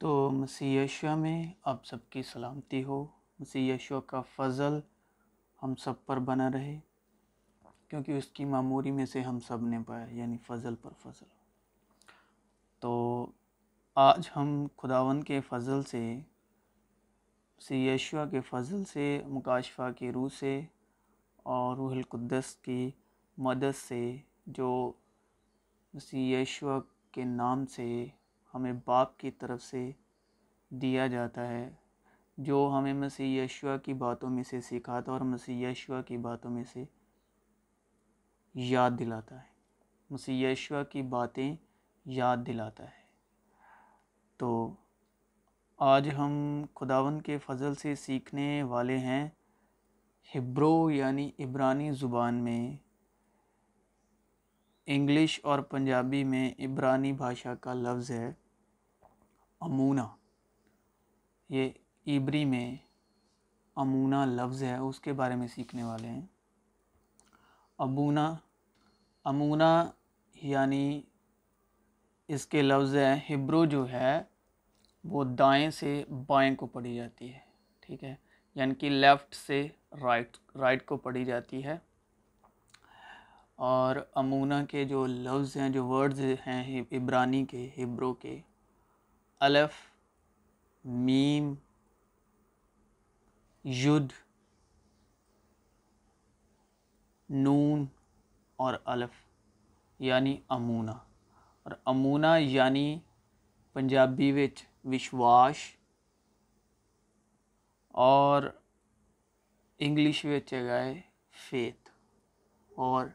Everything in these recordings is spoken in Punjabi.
तो मसी यशुआ में आप सबकी सलामती हो मसी यशा का फ़ज़ल हम सब पर बना रहे क्योंकि उसकी मामूरी में से हम सब ने पाया यानी फ़ज़ल पर फ़ल तो आज हम खुदावन के फ़ज़ल से मसी यशुआ के फ़ज़ल से मुकाशफा की रूह से और रूहल की मदद से जो मसी यशा के नाम से हमें बाप की तरफ से दिया जाता है जो हमें मसीह यशुआ की बातों में से सिखाता और मसीह यशुआ की बातों में से याद दिलाता है मसीह यशुआ की बातें याद दिलाता है तो आज हम खुदावन के फजल से सीखने वाले हैं हिब्रो यानी इब्रानी ज़ुबान में इंग्लिश और पंजाबी में इब्रानी भाषा का लफ्ज़ है अमूना ये इबरी में अमूना लफ्ज़ है उसके बारे में सीखने वाले हैं अबूना अमूना यानी इसके लफ्ज़ हैं हिब्रू जो है वो दाएं से बाएं को पढ़ी जाती है ठीक है यानी कि लेफ़्ट से राइट राइट को पढ़ी जाती है और अमूना के जो लफ्ज़ हैं जो वर्ड्स हैं इब्रानी के हिब्रो के अलफ मीम युद्ध नून और अलफ यानी अमूना और अमूना यानी पंजाबी विच विश्वास और इंग्लिश विच है फेथ और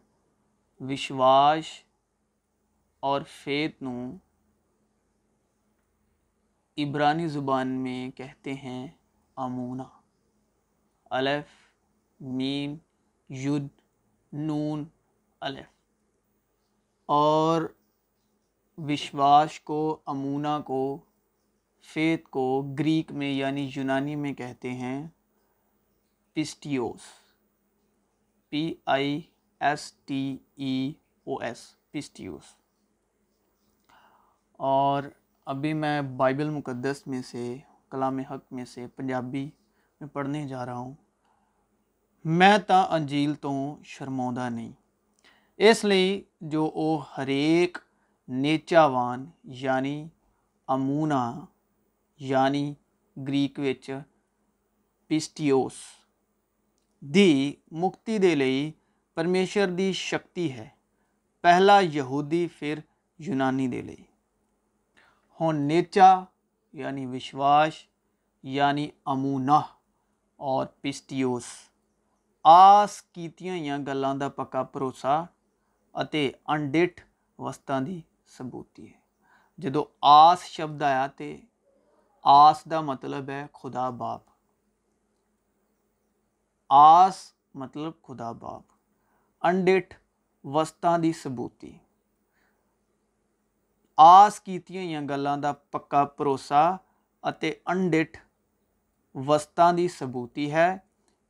विश्वास और फेथ ਫੇਥ इब्रानी ज़ुबान में कहते हैं अमूना अलफ मीम युद नून अलफ और विश्वास को अमूना को फेत को ग्रीक में यानी यूनानी में कहते हैं पिस्टियोस P I S T E O S पिस्टियोस और अभी मैं बाइबल मुक़दस में से कलाम हक में से पंजाबी में पढ़ने जा रहा हूँ मैं तो अंजील तो शर्मा नहीं इसलिए जो ओ हरेक नेचावान यानी अमूना यानी ग्रीक विच पिस्टिओस दी मुक्ति दे परमेश्वर की शक्ति है पहला यहूदी फिर यूनानी दे हों नेचा यानी विश्वास यानी अमूना और पिस्टियोस ਆਸ ਕੀਤੀਆਂ ਜਾਂ ਗੱਲਾਂ ਦਾ ਪੱਕਾ ਭਰੋਸਾ ਅਤੇ ਅਣਡਿਠ ਵਸਤਾਂ ਦੀ ਸਬੂਤੀ ਹੈ ਜਦੋਂ ਆਸ ਸ਼ਬਦ ਆਇਆ ਤੇ ਆਸ ਦਾ ਮਤਲਬ ਹੈ ਖੁਦਾ ਬਾਪ ਆਸ ਮਤਲਬ ਖੁਦਾ ਬਾਪ ਅਣਡਿਠ ਵਸਤਾਂ ਦੀ ਸਬੂਤੀ ਆਸ ਕੀਤੀਆਂ ਹੋਈਆਂ ਗੱਲਾਂ ਦਾ ਪੱਕਾ ਭਰੋਸਾ ਅਤੇ ਅਣਡਿਠ ਵਸਤਾਂ ਦੀ ਸਬੂਤੀ ਹੈ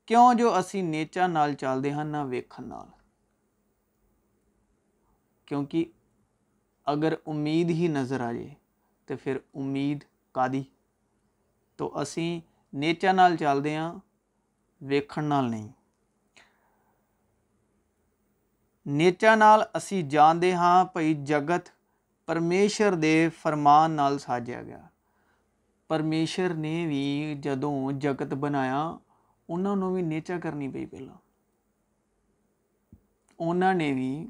ਕਿਉਂ ਜੋ ਅਸੀਂ ਨੇਚਾ ਨਾਲ ਚੱਲਦੇ ਹਾਂ ਨਾ ਵੇਖਣ ਨਾਲ ਕਿਉਂਕਿ ਅਗਰ ਉਮੀਦ ਹੀ ਨਜ਼ਰ ਆ ਜੇ ਤੇ ਫਿਰ ਉਮੀਦ ਕਾਦੀ ਤੋਂ ਅਸੀਂ ਨੇਚਾ ਨਾਲ ਚੱਲਦੇ ਹਾਂ ਵੇਖਣ ਨਾਲ ਨਹੀਂ ਨੇਚਾ ਨਾਲ ਅਸੀਂ ਜਾਣਦੇ ਹਾਂ ਭਈ ਜਗਤ ਪਰਮੇਸ਼ਰ ਦੇ ਫਰਮਾਨ ਨਾਲ ਸਾਜਿਆ ਗਿਆ ਪਰਮੇਸ਼ਰ ਨੇ ਵੀ ਜਦੋਂ ਜਗਤ ਬਣਾਇਆ ਉਹਨਾਂ ਨੂੰ ਵੀ ਨੇਚਾ ਕਰਨੀ ਪਈ ਪਹਿਲਾਂ ਉਹਨਾਂ ਨੇ ਵੀ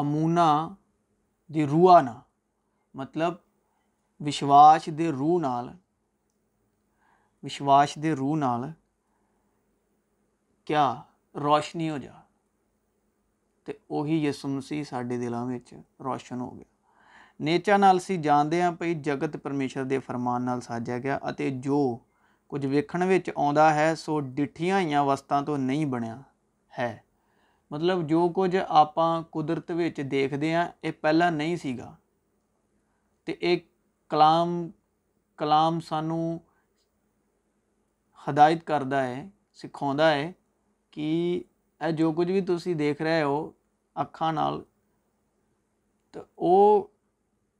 ਅਮੂਨਾ ਦੀ ਰੂਹ ਨਾਲ ਮਤਲਬ ਵਿਸ਼ਵਾਸ ਦੇ ਰੂਹ ਨਾਲ ਵਿਸ਼ਵਾਸ ਦੇ ਰੂਹ ਨਾਲ ਕਿਆ ਰੋਸ਼ਨੀ ਹੋ ਜਾ ਤੇ ਉਹੀ ਯਿਸੂ ਮਸੀਹ ਸਾਡੇ ਦਿਲਾਂ ਵਿੱਚ ਰੌਸ਼ਨ ਹੋ ਗਿਆ ਨੇਚਾ ਨਾਲ ਸੀ ਜਾਣਦੇ ਆ ਭਈ ਜਗਤ ਪਰਮੇਸ਼ਰ ਦੇ ਫਰਮਾਨ ਨਾਲ ਸਾਜਿਆ ਗਿਆ ਅਤੇ ਜੋ ਕੁਝ ਵੇਖਣ ਵਿੱਚ ਆਉਂਦਾ ਹੈ ਸੋ ਡਿਠੀਆਂ ਹੋਈਆਂ ਵਸਤਾਂ ਤੋਂ ਨਹੀਂ ਬਣਿਆ ਹੈ ਮਤਲਬ ਜੋ ਕੁਝ ਆਪਾਂ ਕੁਦਰਤ ਵਿੱਚ ਦੇਖਦੇ ਆ ਇਹ ਪਹਿਲਾਂ ਨਹੀਂ ਸੀਗਾ ਤੇ ਇਹ ਕਲਾਮ ਕਲਾਮ ਸਾਨੂੰ ਹਦਾਇਤ ਕਰਦਾ ਹੈ ਸਿਖਾਉਂਦਾ ਹੈ ਕਿ ਇਹ ਜੋ ਕੁਝ ਵੀ ਤੁਸੀਂ ਦੇਖ ਰਹੇ ਹੋ ਅੱਖਾਂ ਨਾਲ ਤਾਂ ਉਹ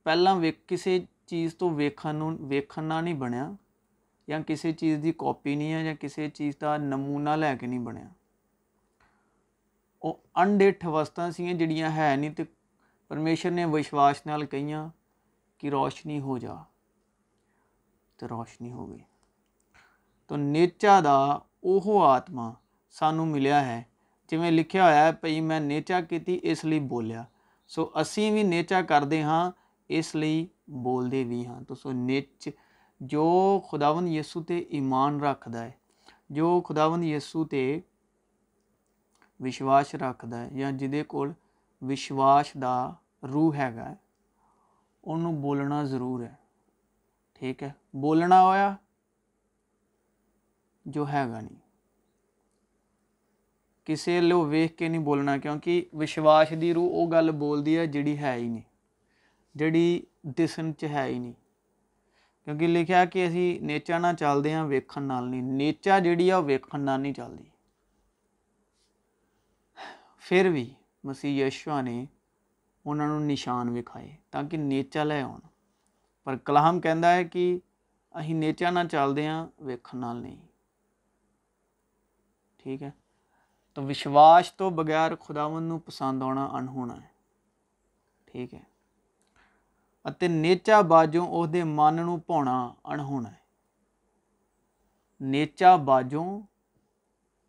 ਪਹਿਲਾਂ ਕਿਸੇ ਚੀਜ਼ ਤੋਂ ਵੇਖਣ ਨੂੰ ਵੇਖਣ ਨਾਲ ਨਹੀਂ ਬਣਿਆ ਜਾਂ ਕਿਸੇ ਚੀਜ਼ ਦੀ ਕਾਪੀ ਨਹੀਂ ਹੈ ਜਾਂ ਕਿਸੇ ਚੀਜ਼ ਦਾ ਨਮੂਨਾ ਲੈ ਕੇ ਨਹੀਂ ਬਣਿਆ ਉਹ ਅਨਡੇਠ ਅਵਸਥਾ ਸੀ ਜਿਹੜੀਆਂ ਹੈ ਨਹੀਂ ਤੇ ਪਰਮੇਸ਼ਰ ਨੇ ਵਿਸ਼ਵਾਸ ਨਾਲ ਕਹੀਆਂ ਕਿ ਰੋਸ਼ਨੀ ਹੋ ਜਾ ਤੇ ਰੋਸ਼ਨੀ ਹੋ ਗਈ ਤਾਂ ਨੇਚਾ ਦਾ ਉਹ ਆਤਮਾ ਸਾਨੂੰ ਮਿਲਿਆ ਹੈ ਜਿਵੇਂ ਲਿਖਿਆ ਹੋਇਆ ਹੈ ਭਈ ਮੈਂ ਨੇਚਾ ਕੀਤੀ ਇਸ ਲਈ ਬੋਲਿਆ ਸੋ ਅਸੀਂ ਵੀ ਨੇਚਾ ਕਰਦੇ ਹਾਂ ਇਸ ਲਈ ਬੋਲਦੇ ਵੀ ਹਾਂ ਤੋ ਸੋ ਨੇਚ ਜੋ ਖੁਦਾਵੰਦ ਯਿਸੂ ਤੇ ਈਮਾਨ ਰੱਖਦਾ ਹੈ ਜੋ ਖੁਦਾਵੰਦ ਯਿਸੂ ਤੇ ਵਿਸ਼ਵਾਸ ਰੱਖਦਾ ਹੈ ਜਾਂ ਜਿਹਦੇ ਕੋਲ ਵਿਸ਼ਵਾਸ ਦਾ ਰੂਹ ਹੈਗਾ ਉਹਨੂੰ ਬੋਲਣਾ ਜ਼ਰੂਰ ਹੈ ਠੀਕ ਹੈ ਬੋਲਣਾ ਹੋਇਆ ਜੋ ਹੈਗਾ ਨਹੀਂ ਕਿਸੇ ਲੋ ਵੇਖ ਕੇ ਨਹੀਂ ਬੋਲਣਾ ਕਿਉਂਕਿ ਵਿਸ਼ਵਾਸ ਦੀ ਰੂਹ ਉਹ ਗੱਲ ਬੋਲਦੀ ਹੈ ਜਿਹੜੀ ਹੈ ਹੀ ਨਹੀਂ ਜਿਹੜੀ ਦਿਸਣ 'ਚ ਹੈ ਹੀ ਨਹੀਂ ਕਿਉਂਕਿ ਲਿਖਿਆ ਕਿ ਅਸੀਂ ਨੇਚਾ ਨਾਲ ਚੱਲਦੇ ਹਾਂ ਵੇਖਣ ਨਾਲ ਨਹੀਂ ਨੇਚਾ ਜਿਹੜੀ ਆ ਉਹ ਵੇਖਣ ਨਾਲ ਨਹੀਂ ਚੱਲਦੀ ਫਿਰ ਵੀ ਮਸੀਹ ਯਸ਼ੂਆ ਨੇ ਉਹਨਾਂ ਨੂੰ ਨਿਸ਼ਾਨ ਵਿਖਾਏ ਤਾਂ ਕਿ ਨੇਚਾ ਲੈ ਆਉਣ ਪਰ ਕਲਾਮ ਕਹਿੰਦਾ ਹੈ ਕਿ ਅਸੀਂ ਨੇਚਾ ਨਾਲ ਚੱਲਦੇ ਹਾਂ ਵੇਖਣ ਨਾਲ ਨਹੀਂ ਠੀਕ ਹੈ ਤਾਂ ਵਿਸ਼ਵਾਸ ਤੋਂ ਬਗੈਰ ਖੁਦਾਵੰਦ ਨੂੰ ਪਸੰਦ ਆਉਣਾ ਅਣਹੋਣਾ ਹੈ ਠੀਕ ਹੈ ਅਤੇ ਨੇਚਾ ਬਾਜੋਂ ਉਹਦੇ ਮਨ ਨੂੰ ਭਾਉਣਾ ਅਣਹੋਣਾ ਹੈ ਨੇਚਾ ਬਾਜੋਂ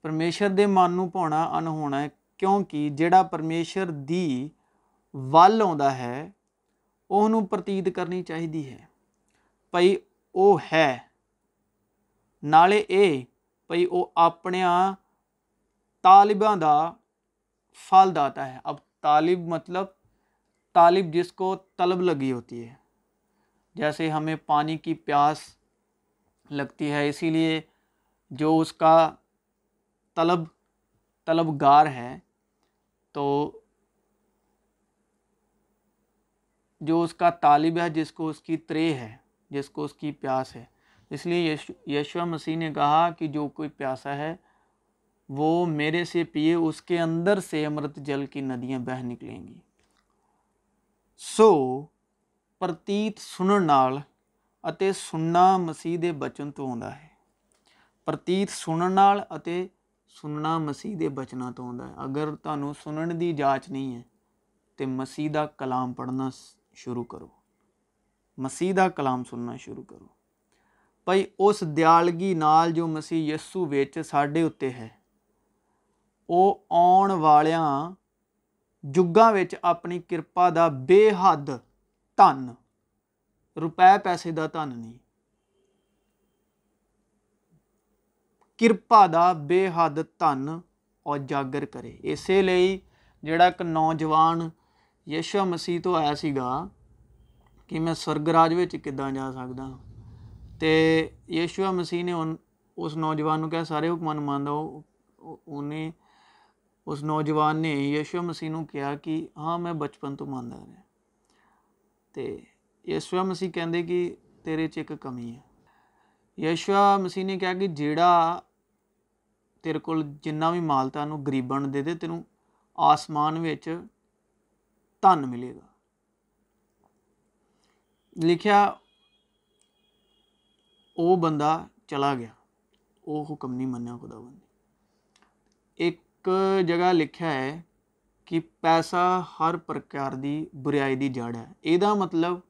ਪਰਮੇਸ਼ਰ ਦੇ ਮਨ ਨੂੰ ਭਾਉਣਾ ਅਣਹੋਣਾ ਹੈ ਕਿਉਂਕਿ ਜਿਹੜਾ ਪਰਮੇਸ਼ਰ ਦੀ ਵੱਲ ਆਉਂਦਾ ਹੈ ਉਹਨੂੰ ਪ੍ਰਤੀਤ ਕਰਨੀ ਚਾਹੀਦੀ ਹੈ ਭਈ ਉਹ ਹੈ ਨਾਲੇ ਇਹ ਭਈ ਉਹ ਆਪਣਿਆਂ तालिबा दा फल दाता है अब तालिब मतलब तालिब जिसको तलब लगी होती है जैसे हमें पानी की प्यास लगती है इसीलिए जो उसका तलब तलबगार है तो जो उसका तालिब है जिसको उसकी त्रे है जिसको उसकी प्यास है इसलिए यशु यशुआ मसीह ने कहा कि जो कोई प्यासा है वो मेरे से पिए उसके अंदर से अमृत जल की नदियाँ बह निकलेंगी ਸੋ ਪ੍ਰਤੀਤ ਸੁਣਨ ਨਾਲ ਅਤੇ ਸੁਣਨਾ ਮਸੀਹ ਦੇ ਬਚਨ ਤੋਂ ਆਉਂਦਾ ਹੈ ਪ੍ਰਤੀਤ ਸੁਣਨ ਨਾਲ ਅਤੇ ਸੁਣਨਾ ਮਸੀਹ ਦੇ ਬਚਨਾਂ ਤੋਂ ਆਉਂਦਾ ਹੈ ਅਗਰ ਤੁਹਾਨੂੰ ਸੁਣਨ ਦੀ ਜਾਂਚ ਨਹੀਂ ਹੈ ਤੇ ਮਸੀਹ ਦਾ ਕਲਾਮ ਪੜਨਾ ਸ਼ੁਰੂ ਕਰੋ ਮਸੀਹ ਦਾ ਕਲਾਮ ਸੁਣਨਾ ਸ਼ੁਰੂ ਕਰੋ ਭਈ ਉਸ ਦਿਆਲਗੀ ਨਾਲ ਜੋ ਮਸੀਹ ਯਿਸੂ ਵਿੱਚ ਸਾਡੇ ਉੱਤੇ ਹੈ ਉਹ ਆਉਣ ਵਾਲਿਆਂ ਜੁੱਗਾਂ ਵਿੱਚ ਆਪਣੀ ਕਿਰਪਾ ਦਾ ਬੇਹੱਦ ਧਨ ਰੁਪਏ ਪੈਸੇ ਦਾ ਧਨ ਨਹੀਂ ਕਿਰਪਾ ਦਾ ਬੇਹੱਦ ਧਨ ਔਰ ਜਾਗਰ ਕਰੇ ਇਸੇ ਲਈ ਜਿਹੜਾ ਇੱਕ ਨੌਜਵਾਨ ਯਸ਼ਾ ਮਸੀਹ ਤੋਂ ਆਇਆ ਸੀਗਾ ਕਿ ਮੈਂ ਸਵਰਗ ਰਾਜ ਵਿੱਚ ਕਿੱਦਾਂ ਜਾ ਸਕਦਾ ਤੇ ਯਸ਼ਾ ਮਸੀਹ ਨੇ ਉਸ ਨੌਜਵਾਨ ਨੂੰ ਕਿਹਾ ਸਾਰੇ ਹੁਕਮਾਂ ਨੂੰ ਮੰਨਦਾ ਉਹਨੇ ਉਸ ਨੌਜਵਾਨ ਨੇ ਯਿਸੂ ਮਸੀਹ ਨੂੰ ਕਿਹਾ ਕਿ ਹਾਂ ਮੈਂ ਬਚਪਨ ਤੋਂ ਮੰਨਦਾ ਰਿਹਾ ਤੇ ਯਿਸੂ ਮਸੀਹ ਕਹਿੰਦੇ ਕਿ ਤੇਰੇ 'ਚ ਇੱਕ ਕਮੀ ਹੈ ਯਿਸੂ ਮਸੀਹ ਨੇ ਕਿਹਾ ਕਿ ਜਿਹੜਾ ਤੇਰੇ ਕੋਲ ਜਿੰਨਾ ਵੀ ਮਾਲ ਤਾਂ ਨੂੰ ਗਰੀਬਾਂ ਨੂੰ ਦੇ ਦੇ ਤੈਨੂੰ ਆਸਮਾਨ ਵਿੱਚ ਧਨ ਮਿਲੇਗਾ ਲਿਖਿਆ ਉਹ ਬੰਦਾ ਚਲਾ ਗਿਆ ਉਹ ਹੁਕਮ ਨਹੀਂ ਮੰਨਿਆ ਖੁਦਾਵੰਦ ਇੱਕ ਇੱਕ ਜਗ੍ਹਾ ਲਿਖਿਆ ਹੈ ਕਿ ਪੈਸਾ ਹਰ ਪ੍ਰਕਾਰ ਦੀ ਬੁਰਾਈ ਦੀ ਜੜ ਹੈ ਇਹਦਾ ਮਤਲਬ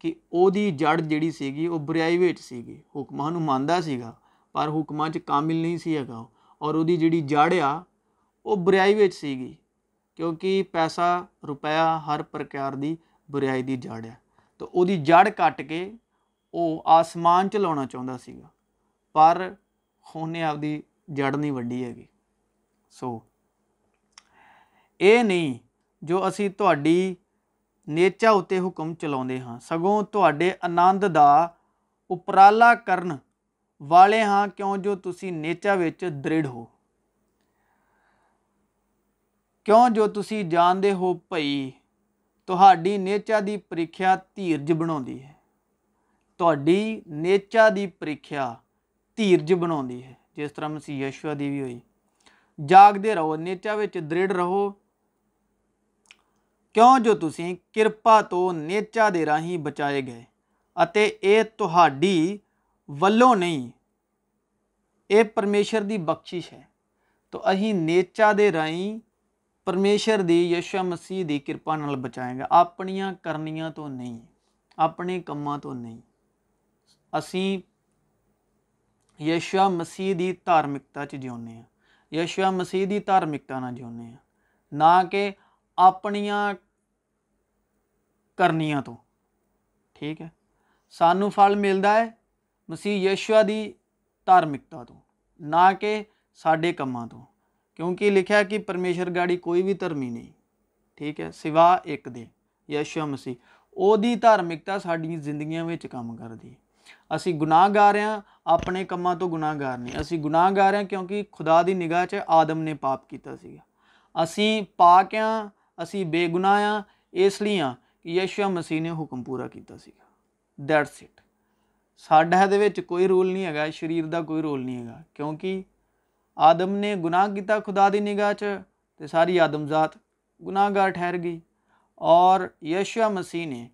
ਕਿ ਉਹਦੀ ਜੜ ਜਿਹੜੀ ਸੀਗੀ ਉਹ ਬੁਰਾਈ ਵਿੱਚ ਸੀਗੀ ਹੁਕਮਾਂ ਨੂੰ ਮੰਨਦਾ ਸੀਗਾ ਪਰ ਹੁਕਮਾਂ 'ਚ ਕਾਮਿਲ ਨਹੀਂ ਸੀ ਹੈਗਾ ਔਰ ਉਹਦੀ ਜਿਹੜੀ ਜੜ ਆ ਉਹ ਬੁਰਾਈ ਵਿੱਚ ਸੀਗੀ ਕਿਉਂਕਿ ਪੈਸਾ ਰੁਪਇਆ ਹਰ ਪ੍ਰਕਾਰ ਦੀ ਬੁਰਾਈ ਦੀ ਜੜ ਹੈ ਤਾਂ ਉਹਦੀ ਜੜ ਕੱਟ ਕੇ ਉਹ ਆਸਮਾਨ 'ਚ ਲਾਉਣਾ ਚਾਹੁੰਦਾ ਸੀਗਾ ਪਰ ਉਹਨੇ ਆਪਦੀ ਜੜ ਨਹੀਂ ਵੱਡੀ ਹੈਗੀ ਸੋ ਇਹ ਨਹੀਂ ਜੋ ਅਸੀਂ ਤੁਹਾਡੀ ਨੇਚਾ ਉਤੇ ਹੁਕਮ ਚਲਾਉਂਦੇ ਹਾਂ ਸਗੋਂ ਤੁਹਾਡੇ ਆਨੰਦ ਦਾ ਉਪਰਾਲਾ ਕਰਨ ਵਾਲੇ ਹਾਂ ਕਿਉਂ ਜੋ ਤੁਸੀਂ ਨੇਚਾ ਵਿੱਚ ਦ੍ਰਿੜ ਹੋ ਕਿਉਂ ਜੋ ਤੁਸੀਂ ਜਾਣਦੇ ਹੋ ਭਈ ਤੁਹਾਡੀ ਨੇਚਾ ਦੀ ਪ੍ਰੀਖਿਆ ਧੀਰਜ ਬਣਾਉਂਦੀ ਹੈ ਤੁਹਾਡੀ ਨੇਚਾ ਦੀ ਪ੍ਰੀਖਿਆ ਧੀਰਜ ਬਣਾਉਂਦੀ ਹੈ ਜਿਸ ਤਰ੍ਹਾਂ ਮਸੀਹ ਯਸ਼ਵਾ ਦੀ ਵੀ ਹੋਈ ਜਾਗਦੇ ਰਹੋ ਨੇਚਾ ਵਿੱਚ ਦ੍ਰਿੜ ਰਹੋ ਕਿਉਂ ਜੋ ਤੁਸੀਂ ਕਿਰਪਾ ਤੋਂ ਨੇਚਾ ਦੇ ਰਾਹੀਂ ਬਚਾਏ ਗਏ ਅਤੇ ਇਹ ਤੁਹਾਡੀ ਵੱਲੋਂ ਨਹੀਂ ਇਹ ਪਰਮੇਸ਼ਰ ਦੀ ਬਖਸ਼ਿਸ਼ ਹੈ ਤੋ ਅਹੀਂ ਨੇਚਾ ਦੇ ਰਾਹੀਂ ਪਰਮੇਸ਼ਰ ਦੀ ਯਸ਼ਾ ਮਸੀਹ ਦੀ ਕਿਰਪਾ ਨਾਲ ਬਚਾਏਗਾ ਆਪਣੀਆਂ ਕਰਨੀਆਂ ਤੋਂ ਨਹੀਂ ਆਪਣੇ ਕੰਮਾਂ ਤੋਂ ਨਹੀਂ ਅਸੀਂ ਯਸ਼ਾ ਮਸੀਹ ਦੀ ਧਾਰਮਿਕਤਾ 'ਚ ਜਿਉਂਦੇ ਹਾਂ ਯਸ਼ੂਆ ਮਸੀਹ ਦੀ ਧਾਰਮਿਕਤਾ ਨਾਲ ਜਿਉਂਦੇ ਆ ਨਾ ਕਿ ਆਪਣੀਆਂ ਕਰਨੀਆਂ ਤੋਂ ਠੀਕ ਹੈ ਸਾਨੂੰ ਫਲ ਮਿਲਦਾ ਹੈ ਮਸੀਹ ਯਸ਼ੂਆ ਦੀ ਧਾਰਮਿਕਤਾ ਤੋਂ ਨਾ ਕਿ ਸਾਡੇ ਕੰਮਾਂ ਤੋਂ ਕਿਉਂਕਿ ਲਿਖਿਆ ਕਿ ਪਰਮੇਸ਼ਰ ਗਾੜੀ ਕੋਈ ਵੀ ਧਰਮੀ ਨਹੀਂ ਠੀਕ ਹੈ ਸਿਵਾ ਇੱਕ ਦੇ ਯਸ਼ੂਆ ਮਸੀਹ ਉਹਦੀ ਧਾਰਮਿਕਤਾ ਸਾਡੀਆਂ ਜ਼ਿੰਦਗੀਆਂ ਵਿੱਚ ਕੰਮ ਕਰਦੀ ਹੈ ਅਸੀਂ ਗੁਨਾਹਗਾਰ ਆ ਆਪਣੇ ਕੰਮਾਂ ਤੋਂ ਗੁਨਾਹਗਾਰ ਨਹੀਂ ਅਸੀਂ ਗੁਨਾਹਗਾਰ ਹਾਂ ਕਿਉਂਕਿ ਖੁਦਾ ਦੀ ਨਿਗਾਹ 'ਚ ਆਦਮ ਨੇ ਪਾਪ ਕੀਤਾ ਸੀ ਅਸੀਂ ਪਾਕ ਹਾਂ ਅਸੀਂ ਬੇਗੁਨਾਹ ਹਾਂ ਇਸ ਲਈ ਆ ਕਿ ਯਿਸੂ ਮਸੀਹ ਨੇ ਹੁਕਮ ਪੂਰਾ ਕੀਤਾ ਸੀ ਦੈਟਸ ਇਟ ਸਾਡਾ ਦੇ ਵਿੱਚ ਕੋਈ ਰੋਲ ਨਹੀਂ ਹੈਗਾ ਸਰੀਰ ਦਾ ਕੋਈ ਰੋਲ ਨਹੀਂ ਹੈਗਾ ਕਿਉਂਕਿ ਆਦਮ ਨੇ ਗੁਨਾਹ ਕੀਤਾ ਖੁਦਾ ਦੀ ਨਿਗਾਹ 'ਚ ਤੇ ਸਾਰੀ ਆਦਮਜ਼ਾਤ ਗੁਨਾਹਗਾਰ ਠਹਿਰ ਗਈ ਔਰ ਯਿਸੂ ਮਸੀਹ ਨੇ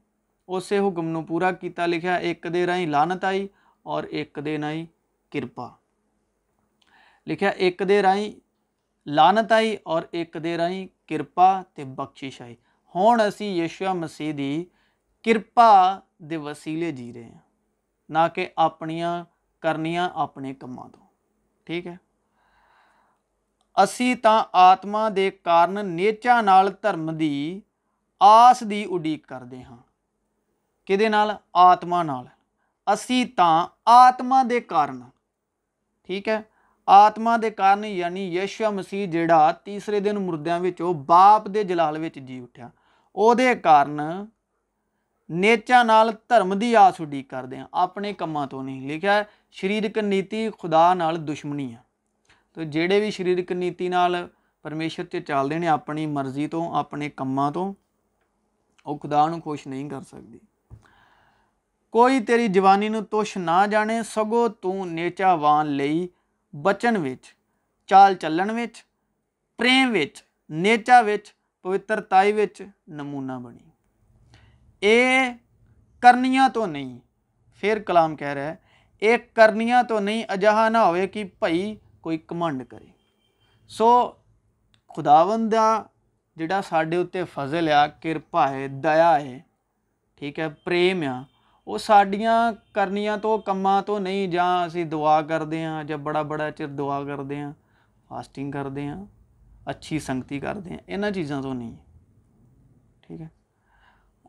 ਉਸੇ ਹੁਕਮ ਨੂੰ ਪੂਰਾ ਕੀਤਾ ਲਿਖਿਆ ਇੱਕ ਦੇ ਰਾਹੀਂ ਲਾਨਤ ਆਈ ਔਰ ਇੱਕ ਦੇ ਨਹੀਂ ਕਿਰਪਾ ਲਿਖਿਆ ਇੱਕ ਦੇ ਰਾਹੀਂ ਲਾਨਤ ਆਈ ਔਰ ਇੱਕ ਦੇ ਰਾਹੀਂ ਕਿਰਪਾ ਤੇ ਬਖਸ਼ਿਸ਼ ਆਈ ਹੁਣ ਅਸੀਂ ਯਿਸੂਆ ਮਸੀਹ ਦੀ ਕਿਰਪਾ ਦੇ ਵਸੀਲੇ ਜੀ ਰਹੇ ਹਾਂ ਨਾ ਕਿ ਆਪਣੀਆਂ ਕਰਨੀਆਂ ਆਪਣੇ ਕੰਮਾਂ ਤੋਂ ਠੀਕ ਹੈ ਅਸੀਂ ਤਾਂ ਆਤਮਾ ਦੇ ਕਾਰਨ ਨੇਚਾ ਨਾਲ ਧਰਮ ਦੀ ਆਸ ਦੀ ਉਡੀਕ ਕਰਦੇ ਹਾਂ ਕਿਹਦੇ ਨਾਲ ਆਤਮਾ ਨਾਲ ਅਸੀਂ ਤਾਂ ਆਤਮਾ ਦੇ ਕਾਰਨ ਠੀਕ ਹੈ ਆਤਮਾ ਦੇ ਕਾਰਨ ਯਾਨੀ ਯਸ਼ੂਆ ਮਸੀਹ ਜਿਹੜਾ ਤੀਸਰੇ ਦਿਨ ਮੁਰਦਿਆਂ ਵਿੱਚ ਉਹ ਬਾਪ ਦੇ ਜਲਾਲ ਵਿੱਚ ਜੀ ਉੱਠਿਆ ਉਹਦੇ ਕਾਰਨ ਨੇਚਾ ਨਾਲ ਧਰਮ ਦੀ ਆਸ ਉਡੀਕ ਕਰਦੇ ਆ ਆਪਣੇ ਕੰਮਾਂ ਤੋਂ ਨਹੀਂ ਲਿਖਿਆ ਸਰੀਰਕ ਨੀਤੀ ਖੁਦਾ ਨਾਲ ਦੁਸ਼ਮਣੀ ਆ ਤੇ ਜਿਹੜੇ ਵੀ ਸਰੀਰਕ ਨੀਤੀ ਨਾਲ ਪਰਮੇਸ਼ਰ ਤੇ ਚੱਲਦੇ ਨੇ ਆਪਣੀ ਮਰਜ਼ੀ ਤੋਂ ਆਪਣੇ ਕੰਮਾਂ ਤੋਂ ਉਹ ਖੁਦਾ ਨੂੰ ਖੁਸ਼ ਨਹੀਂ ਕਰ ਸਕਦੇ ਕੋਈ ਤੇਰੀ ਜਵਾਨੀ ਨੂੰ ਤੁਸ਼ ਨਾ ਜਾਣੇ ਸਗੋ ਤੂੰ ਨੇਚਾਵਾਨ ਲਈ ਬਚਨ ਵਿੱਚ ਚਾਲ ਚੱਲਣ ਵਿੱਚ ਪ੍ਰੇਮ ਵਿੱਚ ਨੇਚਾ ਵਿੱਚ ਪਵਿੱਤਰਤਾਈ ਵਿੱਚ ਨਮੂਨਾ ਬਣੀ ਇਹ ਕਰਨੀਆਂ ਤੋਂ ਨਹੀਂ ਫਿਰ ਕਲਾਮ ਕਹਿ ਰਿਹਾ ਹੈ ਇਹ ਕਰਨੀਆਂ ਤੋਂ ਨਹੀਂ ਅਜਾਹਾ ਨਾ ਹੋਵੇ ਕਿ ਭਈ ਕੋਈ ਕਮੰਡ ਕਰੇ ਸੋ ਖੁਦਾਵੰਦ ਦਾ ਜਿਹੜਾ ਸਾਡੇ ਉੱਤੇ ਫਜ਼ਲ ਆ ਕਿਰਪਾ ਹੈ ਦਇਆ ਹੈ ਠੀਕ ਹੈ ਪ੍ਰੇਮ ਆ ਉਹ ਸਾਡੀਆਂ ਕਰਨੀਆਂ ਤੋਂ ਕੰਮਾਂ ਤੋਂ ਨਹੀਂ ਜਾਂ ਅਸੀਂ ਦੁਆ ਕਰਦੇ ਹਾਂ ਜਾਂ ਬੜਾ ਬੜਾ ਚਿਰ ਦੁਆ ਕਰਦੇ ਹਾਂ ਫਾਸਟਿੰਗ ਕਰਦੇ ਹਾਂ ਅੱਛੀ ਸੰਗਤੀ ਕਰਦੇ ਹਾਂ ਇਹਨਾਂ ਚੀਜ਼ਾਂ ਤੋਂ ਨਹੀਂ ਠੀਕ ਹੈ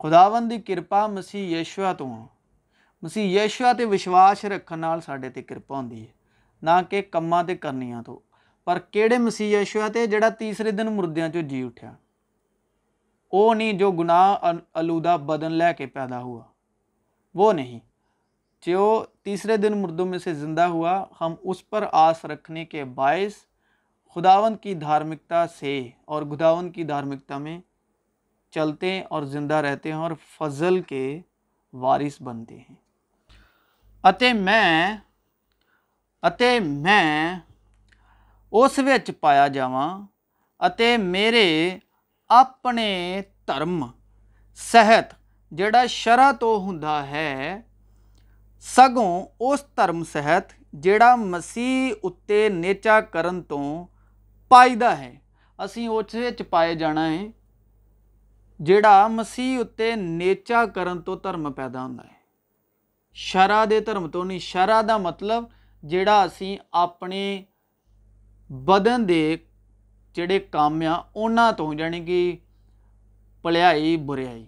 ਖੁਦਾਵੰਦ ਦੀ ਕਿਰਪਾ ਮਸੀਹ ਯੇਸ਼ੂਆ ਤੋਂ ਮਸੀਹ ਯੇਸ਼ੂਆ ਤੇ ਵਿਸ਼ਵਾਸ ਰੱਖਣ ਨਾਲ ਸਾਡੇ ਤੇ ਕਿਰਪਾ ਹੁੰਦੀ ਹੈ ਨਾ ਕਿ ਕੰਮਾਂ ਤੇ ਕਰਨੀਆਂ ਤੋਂ ਪਰ ਕਿਹੜੇ ਮਸੀਹ ਯੇਸ਼ੂਆ ਤੇ ਜਿਹੜਾ ਤੀਸਰੇ ਦਿਨ ਮੁਰਦਿਆਂ ਚੋਂ ਜੀ ਉੱਠਿਆ ਉਹ ਨਹੀਂ ਜੋ ਗੁਨਾਹ ਅਲੂਦਾ ਬਦਨ ਲੈ ਕੇ ਪੈਦਾ ਹੋਇਆ वो नहीं जो तीसरे दिन मुर्दों में से ज़िंदा हुआ हम उस पर आस रखने के बायस खुदावन की धार्मिकता से और खुदावन की धार्मिकता में चलते और ज़िंदा रहते हैं और फजल के वारिस बनते हैं अत मैं ਅਤੇ मैं उस विच पाया जावा अते मेरे अपने धर्म सहत ਜਿਹੜਾ ਸ਼ਰਅ ਤੋਂ ਹੁੰਦਾ ਹੈ ਸਗੋਂ ਉਸ ਧਰਮ ਸਹਿਤ ਜਿਹੜਾ ਮਸੀਹ ਉੱਤੇ ਨੇਚਾ ਕਰਨ ਤੋਂ ਪਾਇਦਾ ਹੈ ਅਸੀਂ ਉਸ ਵਿੱਚ ਪਾਏ ਜਾਣਾ ਹੈ ਜਿਹੜਾ ਮਸੀਹ ਉੱਤੇ ਨੇਚਾ ਕਰਨ ਤੋਂ ਧਰਮ ਪੈਦਾ ਹੁੰਦਾ ਹੈ ਸ਼ਰਾ ਦੇ ਧਰਮ ਤੋਂ ਨਹੀਂ ਸ਼ਰਾ ਦਾ ਮਤਲਬ ਜਿਹੜਾ ਅਸੀਂ ਆਪਣੇ ਬਦਨ ਦੇ ਜਿਹੜੇ ਕੰਮ ਆ ਉਹਨਾਂ ਤੋਂ ਜਾਨੀ ਕਿ ਭਲਾਈ ਬੁਰਾਈ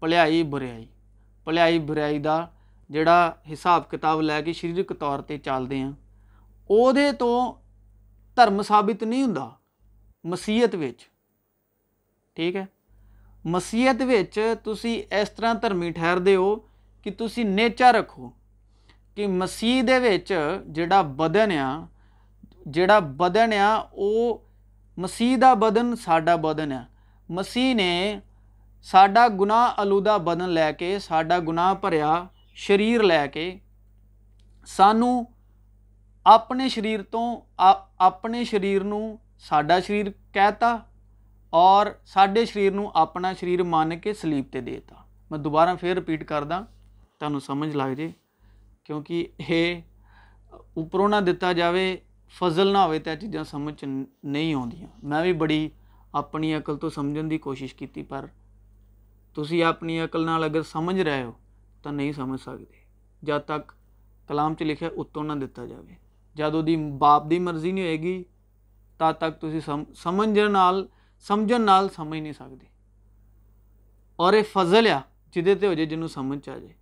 ਭਲਾਈ ਬੁਰਾਈ ਭਲਾਈ ਬੁਰਾਈ ਦਾ ਜਿਹੜਾ ਹਿਸਾਬ ਕਿਤਾਬ ਲੈ ਕੇ ਸਰੀਰਕ ਤੌਰ ਤੇ ਚੱਲਦੇ ਆ ਉਹਦੇ ਤੋਂ ਧਰਮ ਸਾਬਿਤ ਨਹੀਂ ਹੁੰਦਾ ਮਸੀਹਤ ਵਿੱਚ ਠੀਕ ਹੈ ਮਸੀਹਤ ਵਿੱਚ ਤੁਸੀਂ ਇਸ ਤਰ੍ਹਾਂ ਧਰਮੀ ਠਹਿਰਦੇ ਹੋ ਕਿ ਤੁਸੀਂ ਨੇਚਾ ਰੱਖੋ ਕਿ ਮਸੀਹ ਦੇ ਵਿੱਚ ਜਿਹੜਾ ਬਦਨ ਆ ਜਿਹੜਾ ਬਦਨ ਆ ਉਹ ਮਸੀਹ ਦਾ ਬਦਨ ਸਾਡਾ ਬਦਨ ਆ ਮਸੀਹ ਨੇ ਸਾਡਾ ਗੁਨਾਹ ਅਲੂਦਾ ਬਦਨ ਲੈ ਕੇ ਸਾਡਾ ਗੁਨਾਹ ਭਰਿਆ ਸਰੀਰ ਲੈ ਕੇ ਸਾਨੂੰ ਆਪਣੇ ਸਰੀਰ ਤੋਂ ਆਪਣੇ ਸਰੀਰ ਨੂੰ ਸਾਡਾ ਸਰੀਰ ਕਹਿਤਾ ਔਰ ਸਾਡੇ ਸਰੀਰ ਨੂੰ ਆਪਣਾ ਸਰੀਰ ਮੰਨ ਕੇ ਸਲੀਪ ਤੇ ਦੇਤਾ ਮੈਂ ਦੁਬਾਰਾ ਫੇਰ ਰਿਪੀਟ ਕਰਦਾ ਤੁਹਾਨੂੰ ਸਮਝ ਲੱਗ ਜੇ ਕਿਉਂਕਿ ਇਹ ਉਪਰੋਂ ਨਾ ਦਿੱਤਾ ਜਾਵੇ ਫਜ਼ਲ ਨਾ ਹੋਵੇ ਤਾਂ ਚੀਜ਼ਾਂ ਸਮਝ ਨਹੀਂ ਆਉਂਦੀਆਂ ਮੈਂ ਵੀ ਬੜੀ ਆਪਣੀ ਅਕਲ ਤੋਂ ਸਮਝਣ ਦੀ ਕੋਸ਼ਿਸ਼ ਕੀਤੀ ਪਰ ਤੁਸੀਂ ਆਪਣੀ ਅਕਲ ਨਾਲ ਅਗਰ ਸਮਝ ਰਹੇ ਹੋ ਤਾਂ ਨਹੀਂ ਸਮਝ ਸਕਦੇ ਜਦ ਤੱਕ ਕਲਾਮ 'ਚ ਲਿਖਿਆ ਉੱਤੋਂ ਨਾ ਦਿੱਤਾ ਜਾਵੇ ਜਦ ਉਹਦੀ ਬਾਪ ਦੀ ਮਰਜ਼ੀ ਨਹੀਂ ਹੋਏਗੀ ਤਦ ਤੱਕ ਤੁਸੀਂ ਸਮਝਣ ਨਾਲ ਸਮਝਣ ਨਾਲ ਸਮਝ ਨਹੀਂ ਸਕਦੇ ਔਰ ਇਹ ਫਜ਼ਲ ਆ ਜਿਹਦੇ ਤੇ ਹੋ ਜੇ ਜਿਹਨੂੰ ਸਮਝ ਆ ਜੇ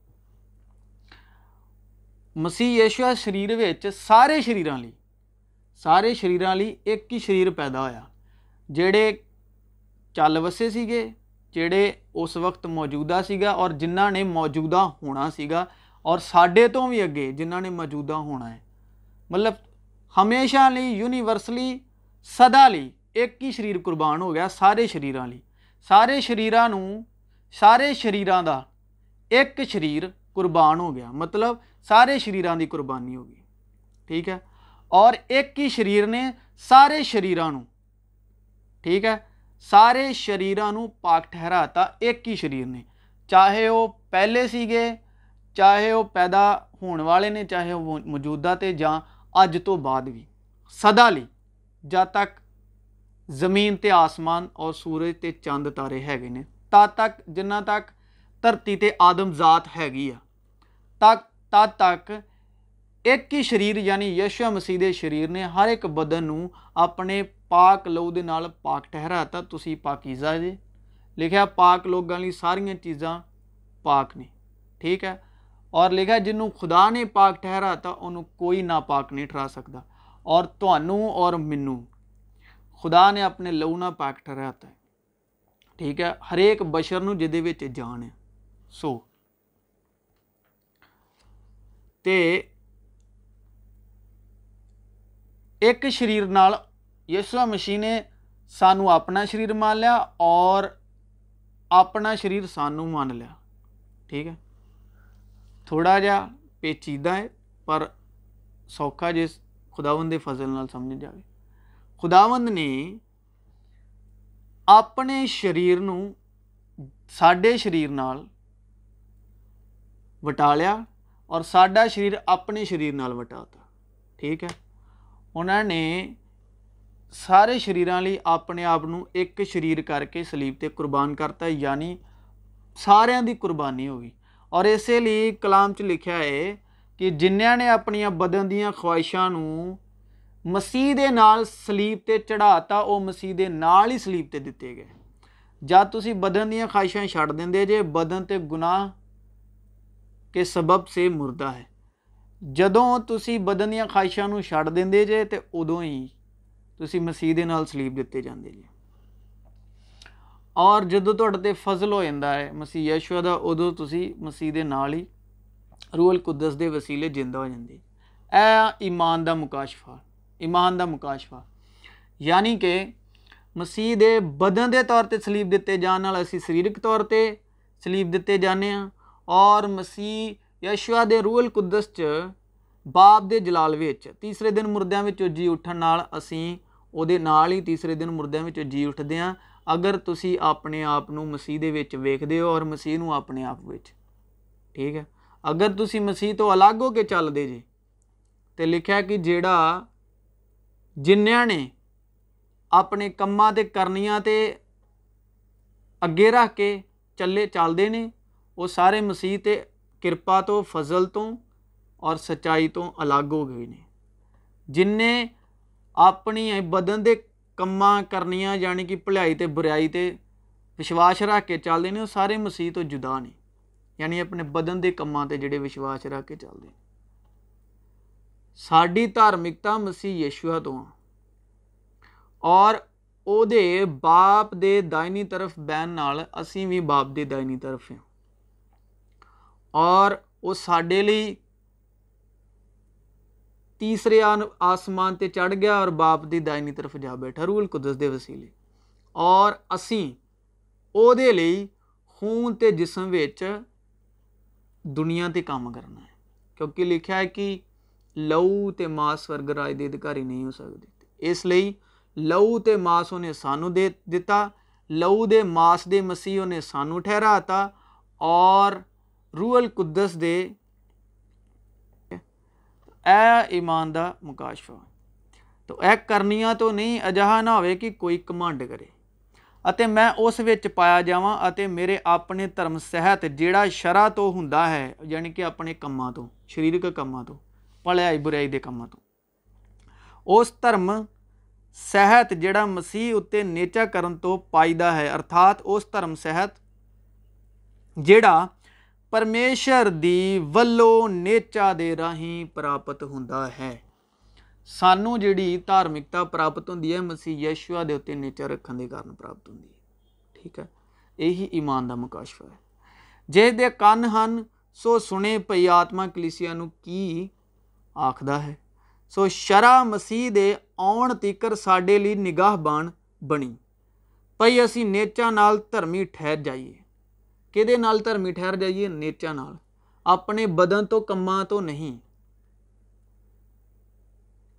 ਮਸੀਹ ਯੇਸ਼ੂਆ ਸਰੀਰ ਵਿੱਚ ਸਾਰੇ ਸ਼ਰੀਰਾਂ ਲਈ ਸਾਰੇ ਸ਼ਰੀਰਾਂ ਲਈ ਇੱਕ ਹੀ ਸਰੀਰ ਪੈਦਾ ਹੋਇਆ ਜਿਹੜੇ ਚੱਲ ਵਸੇ ਸੀਗੇ ਜਿਹੜੇ ਉਸ ਵਕਤ ਮੌਜੂਦਾ ਸੀਗਾ ਔਰ ਜਿਨ੍ਹਾਂ ਨੇ ਮੌਜੂਦਾ ਹੋਣਾ ਸੀਗਾ ਔਰ ਸਾਡੇ ਤੋਂ ਵੀ ਅੱਗੇ ਜਿਨ੍ਹਾਂ ਨੇ ਮੌਜੂਦਾ ਹੋਣਾ ਹੈ ਮਤਲਬ ਹਮੇਸ਼ਾ ਲਈ ਯੂਨੀਵਰਸਲੀ ਸਦਾ ਲਈ ਇੱਕ ਹੀ ਸਰੀਰ ਕੁਰਬਾਨ ਹੋ ਗਿਆ ਸਾਰੇ ਸਰੀਰਾਂ ਲਈ ਸਾਰੇ ਸਰੀਰਾਂ ਨੂੰ ਸਾਰੇ ਸਰੀਰਾਂ ਦਾ ਇੱਕ ਸਰੀਰ ਕੁਰਬਾਨ ਹੋ ਗਿਆ ਮਤਲਬ ਸਾਰੇ ਸਰੀਰਾਂ ਦੀ ਕੁਰਬਾਨੀ ਹੋ ਗਈ ਠੀਕ ਹੈ ਔਰ ਇੱਕ ਹੀ ਸਰੀਰ ਨੇ ਸਾਰੇ ਸਰੀਰਾਂ ਨੂੰ ਠੀਕ ਹੈ ਸਾਰੇ ਸ਼ਰੀਰਾਂ ਨੂੰ ਪਾਕ ਠਹਿਰਾਤਾ ਇੱਕ ਹੀ ਸ਼ਰੀਰ ਨੇ ਚਾਹੇ ਉਹ ਪਹਿਲੇ ਸੀਗੇ ਚਾਹੇ ਉਹ ਪੈਦਾ ਹੋਣ ਵਾਲੇ ਨੇ ਚਾਹੇ ਉਹ ਮੌਜੂਦਾ ਤੇ ਜਾਂ ਅੱਜ ਤੋਂ ਬਾਅਦ ਵੀ ਸਦਾ ਲਈ ਜਦ ਤੱਕ ਜ਼ਮੀਨ ਤੇ ਆਸਮਾਨ ਔਰ ਸੂਰਜ ਤੇ ਚੰਦ ਤਾਰੇ ਹੈਗੇ ਨੇ ਤਦ ਤੱਕ ਜਿੰਨਾ ਤੱਕ ਧਰਤੀ ਤੇ ਆਦਮ ਜ਼ਾਤ ਹੈਗੀ ਆ ਤੱਕ ਤਦ ਤੱਕ ਇੱਕ ਹੀ ਸ਼ਰੀਰ ਯਾਨੀ ਯਸ਼ੂ ਮਸੀਹ ਦੇ ਸ਼ਰੀਰ ਨੇ ਹਰ ਇੱਕ ਬਦਨ ਨੂੰ ਆਪਣੇ ਪਾਕ ਲੋ ਦੇ ਨਾਲ ਪਾਕ ਠਹਿਰਾਤਾ ਤੁਸੀਂ ਪਾਕੀਜ਼ਾ ਜੇ ਲਿਖਿਆ ਪਾਕ ਲੋਗਾਂ ਲਈ ਸਾਰੀਆਂ ਚੀਜ਼ਾਂ ਪਾਕ ਨੇ ਠੀਕ ਹੈ ਔਰ ਲਿਖਿਆ ਜਿਹਨੂੰ ਖੁਦਾ ਨੇ ਪਾਕ ਠਹਿਰਾਤਾ ਉਹਨੂੰ ਕੋਈ ਨਾਪਾਕ ਨਹੀਂ ਠਹਿਰਾ ਸਕਦਾ ਔਰ ਤੁਹਾਨੂੰ ਔਰ ਮੈਨੂੰ ਖੁਦਾ ਨੇ ਆਪਣੇ ਲਹੂ ਨਾਲ ਪਾਕ ਠਹਿਰਾਤਾ ਠੀਕ ਹੈ ਹਰੇਕ ਬਸ਼ਰ ਨੂੰ ਜਿਹਦੇ ਵਿੱਚ ਜਾਨ ਹੈ ਸੋ ਤੇ ਇੱਕ ਸਰੀਰ ਨਾਲ ਯਿਸੂ ਮਸੀਹ ਨੇ ਸਾਨੂੰ ਆਪਣਾ ਸਰੀਰ ਮੰਨ ਲਿਆ ਔਰ ਆਪਣਾ ਸਰੀਰ ਸਾਨੂੰ ਮੰਨ ਲਿਆ ਠੀਕ ਹੈ ਥੋੜਾ ਜਿਹਾ ਪੇਚੀਦਾ ਹੈ ਪਰ ਸੌਖਾ ਜਿਸ ਖੁਦਾਵੰਦ ਦੇ ਫਜ਼ਲ ਨਾਲ ਸਮਝ ਜਾਵੇ ਖੁਦਾਵੰਦ ਨੇ ਆਪਣੇ ਸਰੀਰ ਨੂੰ ਸਾਡੇ ਸਰੀਰ ਨਾਲ ਵਟਾਲਿਆ ਔਰ ਸਾਡਾ ਸਰੀਰ ਆਪਣੇ ਸਰੀਰ ਨਾਲ ਵਟਾਤਾ ਠੀਕ ਹੈ ਉਹਨਾਂ ਨੇ ਸਾਰੇ ਸ਼ਰੀਰਾਂ ਲਈ ਆਪਣੇ ਆਪ ਨੂੰ ਇੱਕ ਸ਼ਰੀਰ ਕਰਕੇ ਸਲੀਬ ਤੇ ਕੁਰਬਾਨ ਕਰਤਾ ਯਾਨੀ ਸਾਰਿਆਂ ਦੀ ਕੁਰਬਾਨੀ ਹੋ ਗਈ ਔਰ ਇਸੇ ਲਈ ਕਲਾਮ 'ਚ ਲਿਖਿਆ ਹੈ ਕਿ ਜਿਨ੍ਹਾਂ ਨੇ ਆਪਣੀਆਂ ਬਦਨ ਦੀਆਂ ਖਵਾਇਸ਼ਾਂ ਨੂੰ ਮਸੀਹ ਦੇ ਨਾਲ ਸਲੀਬ ਤੇ ਚੜਾਤਾ ਉਹ ਮਸੀਹ ਦੇ ਨਾਲ ਹੀ ਸਲੀਬ ਤੇ ਦਿੱਤੇ ਗਏ ਜਦ ਤੁਸੀਂ ਬਦਨ ਦੀਆਂ ਖਵਾਇਸ਼ਾਂ ਛੱਡ ਦਿੰਦੇ ਜੇ ਬਦਨ ਤੇ ਗੁਨਾਹ ਕੇ ਸਬਬ ਸੇ ਮਰਦਾ ਹੈ ਜਦੋਂ ਤੁਸੀਂ ਬਦਨ ਦੀਆਂ ਖਵਾਇਸ਼ਾਂ ਨੂੰ ਛੱਡ ਦਿੰਦੇ ਜੇ ਤੇ ਉਦੋਂ ਹੀ ਤੁਸੀਂ ਮਸੀਹ ਦੇ ਨਾਲ ਸਲੀਬ ਦਿੱਤੇ ਜਾਂਦੇ ਜੀ ਔਰ ਜਦੋਂ ਤੁਹਾਡੇ ਤੇ ਫਜ਼ਲ ਹੋ ਜਾਂਦਾ ਹੈ ਮਸੀਹ ਯਸ਼ੂਆ ਦਾ ਉਦੋਂ ਤੁਸੀਂ ਮਸੀਹ ਦੇ ਨਾਲ ਹੀ ਰੂਹਲ ਕੁਦਸ ਦੇ ਵਸੀਲੇ ਜਿੰਦਾ ਹੋ ਜਾਂਦੇ ਇਹ ਇਮਾਨ ਦਾ ਮੁਕਾਸ਼ਫਾ ਇਮਾਨ ਦਾ ਮੁਕਾਸ਼ਫਾ ਯਾਨੀ ਕਿ ਮਸੀਹ ਦੇ ਬਦਨ ਦੇ ਤੌਰ ਤੇ ਸਲੀਬ ਦਿੱਤੇ ਜਾਣ ਨਾਲ ਅਸੀਂ ਸਰੀਰਕ ਤੌਰ ਤੇ ਸਲੀਬ ਦਿੱਤੇ ਜਾਂਦੇ ਆ ਔਰ ਮਸੀਹ ਯਸ਼ੂਆ ਦੇ ਰੂਹਲ ਕੁਦਸ ਚ ਬਾਪ ਦੇ ਜਲਾਲ ਵਿੱਚ ਤੀਸਰੇ ਦਿਨ ਮੁਰਦਿਆਂ ਵਿੱਚੋਂ ਜੀ ਉੱਠਣ ਨਾਲ ਅਸੀਂ ਉਹਦੇ ਨਾਲ ਹੀ ਤੀਸਰੇ ਦਿਨ ਮੁਰਦਿਆਂ ਵਿੱਚ ਜੀ ਉੱਠਦੇ ਆ ਅਗਰ ਤੁਸੀਂ ਆਪਣੇ ਆਪ ਨੂੰ ਮਸੀਹ ਦੇ ਵਿੱਚ ਵੇਖਦੇ ਹੋ ਔਰ ਮਸੀਹ ਨੂੰ ਆਪਣੇ ਆਪ ਵਿੱਚ ਠੀਕ ਹੈ ਅਗਰ ਤੁਸੀਂ ਮਸੀਹ ਤੋਂ ਅਲੱਗ ਹੋ ਕੇ ਚੱਲਦੇ ਜੀ ਤੇ ਲਿਖਿਆ ਕਿ ਜਿਹੜਾ ਜਿੰਨਿਆਂ ਨੇ ਆਪਣੇ ਕੰਮਾਂ ਤੇ ਕਰਨੀਆਂ ਤੇ ਅੱਗੇ ਰੱਖ ਕੇ ਚੱਲੇ ਚੱਲਦੇ ਨੇ ਉਹ ਸਾਰੇ ਮਸੀਹ ਤੇ ਕਿਰਪਾ ਤੋਂ ਫਜ਼ਲ ਤੋਂ ਔਰ ਸਚਾਈ ਤੋਂ ਅਲੱਗ ਹੋ ਗਏ ਨੇ ਜਿਨਨੇ ਆਪਣੀ ਬਦਨ ਦੇ ਕੰਮਾਂ ਕਰਨੀਆਂ ਯਾਨੀ ਕਿ ਭਲਾਈ ਤੇ ਬੁਰਾਈ ਤੇ ਵਿਸ਼ਵਾਸ ਰੱਖ ਕੇ ਚੱਲਦੇ ਨੇ ਉਹ ਸਾਰੇ ਮਸੀਹ ਤੋਂ ਜੁਦਾ ਨੇ ਯਾਨੀ ਆਪਣੇ ਬਦਨ ਦੇ ਕੰਮਾਂ ਤੇ ਜਿਹੜੇ ਵਿਸ਼ਵਾਸ ਰੱਖ ਕੇ ਚੱਲਦੇ ਸਾਡੀ ਧਾਰਮਿਕਤਾ ਮਸੀਹ ਯੇਸ਼ੂਆ ਤੋਂ ਆ ਔਰ ਉਹਦੇ ਬਾਪ ਦੇ ਦਾਇਨੀ ਤਰਫ ਬੈਨ ਨਾਲ ਅਸੀਂ ਵੀ ਬਾਪ ਦੇ ਦਾਇਨੀ ਤਰਫ ਹਾਂ ਔਰ ਉਹ ਸਾਡੇ ਲਈ ਤੀਸਰੇ ਆਸਮਾਨ ਤੇ ਚੜ ਗਿਆ ਔਰ ਬਾਪ ਦੀ ਦਾਇਨੀ ਤਰਫ ਜਾ ਬੈਠਾ ਰੂਹ ਕੁਦਸ ਦੇ ਵਸੀਲੇ ਔਰ ਅਸੀਂ ਉਹਦੇ ਲਈ ਖੂਨ ਤੇ ਜਿਸਮ ਵਿੱਚ ਦੁਨੀਆ ਤੇ ਕੰਮ ਕਰਨਾ ਹੈ ਕਿਉਂਕਿ ਲਿਖਿਆ ਹੈ ਕਿ ਲਹੂ ਤੇ ਮਾਸ ਵਰਗ ਰਾਜ ਦੇ ਅਧਿਕਾਰੀ ਨਹੀਂ ਹੋ ਸਕਦੇ ਇਸ ਲਈ ਲਹੂ ਤੇ ਮਾਸ ਉਹਨੇ ਸਾਨੂੰ ਦੇ ਦਿੱਤਾ ਲਹੂ ਦੇ ਮਾਸ ਦੇ ਮਸੀਹ ਉਹਨੇ ਸਾਨੂੰ ਠਹਿਰਾਤਾ ਔਰ ਅਲ ਕੁਦਸ ਦੇ ਇਹ ਈਮਾਨ ਦਾ ਮੁਕਾਸ਼ਫਾ ਤੋ ਇਹ ਕਰਨੀਆਂ ਤੋਂ ਨਹੀਂ ਅਜਾਹਾ ਨਾ ਹੋਵੇ ਕਿ ਕੋਈ ਕਮਾਂਡ ਕਰੇ ਅਤੇ ਮੈਂ ਉਸ ਵਿੱਚ ਪਾਇਆ ਜਾਵਾਂ ਅਤੇ ਮੇਰੇ ਆਪਣੇ ਧਰਮ ਸਹਿਤ ਜਿਹੜਾ ਸ਼ਰਾ ਤੋਂ ਹੁੰਦਾ ਹੈ ਯਾਨੀ ਕਿ ਆਪਣੇ ਕੰਮਾਂ ਤੋਂ ਸਰੀਰਕ ਕੰਮਾਂ ਤੋਂ ਭਲਾਈ ਬੁਰਾਈ ਦੇ ਕੰਮਾਂ ਤੋਂ ਉਸ ਧਰਮ ਸਹਿਤ ਜਿਹੜਾ ਮਸੀਹ ਉੱਤੇ ਨੇਚਾ ਕਰਨ ਤੋਂ ਪਾਇਦਾ ਹੈ ਅਰਥਾਤ ਉਸ ਧਰਮ ਸਹਿਤ ਜਿਹੜਾ ਪਰਮੇਸ਼ਰ ਦੀ ਵੱਲੋਂ ਨੇਚਾ ਦੇ ਰਾਹੀਂ ਪ੍ਰਾਪਤ ਹੁੰਦਾ ਹੈ ਸਾਨੂੰ ਜਿਹੜੀ ਧਾਰਮਿਕਤਾ ਪ੍ਰਾਪਤ ਹੁੰਦੀ ਹੈ ਮਸੀਹ ਯਸ਼ੂਆ ਦੇ ਉੱਤੇ ਨੇਚਾ ਰੱਖਣ ਦੇ ਕਾਰਨ ਪ੍ਰਾਪਤ ਹੁੰਦੀ ਹੈ ਠੀਕ ਹੈ ਇਹੀ ਈਮਾਨ ਦਾ ਮੁਕਾਸ਼ਫਾ ਹੈ ਜੇ ਦੇ ਕੰਨ ਹਨ ਸੋ ਸੁਣੇ ਪਈ ਆਤਮਾ ਕਲੀਸਿਆ ਨੂੰ ਕੀ ਆਖਦਾ ਹੈ ਸੋ ਸ਼ਰਾ ਮਸੀਹ ਦੇ ਆਉਣ ਤੀਕਰ ਸਾਡੇ ਲਈ ਨਿਗਾਹਬਾਨ ਬਣੀ ਭਈ ਅਸੀਂ ਨੇਚਾ ਨਾਲ ਧਰਮੀ ਠਹਿਰ ਜਾਈਏ ਕਿਹਦੇ ਨਾਲ ਧਰਮੀ ਠਹਿਰ ਜਾਈਏ ਨੇਚਾ ਨਾਲ ਆਪਣੇ ਬਦਨ ਤੋਂ ਕੰਮਾਂ ਤੋਂ ਨਹੀਂ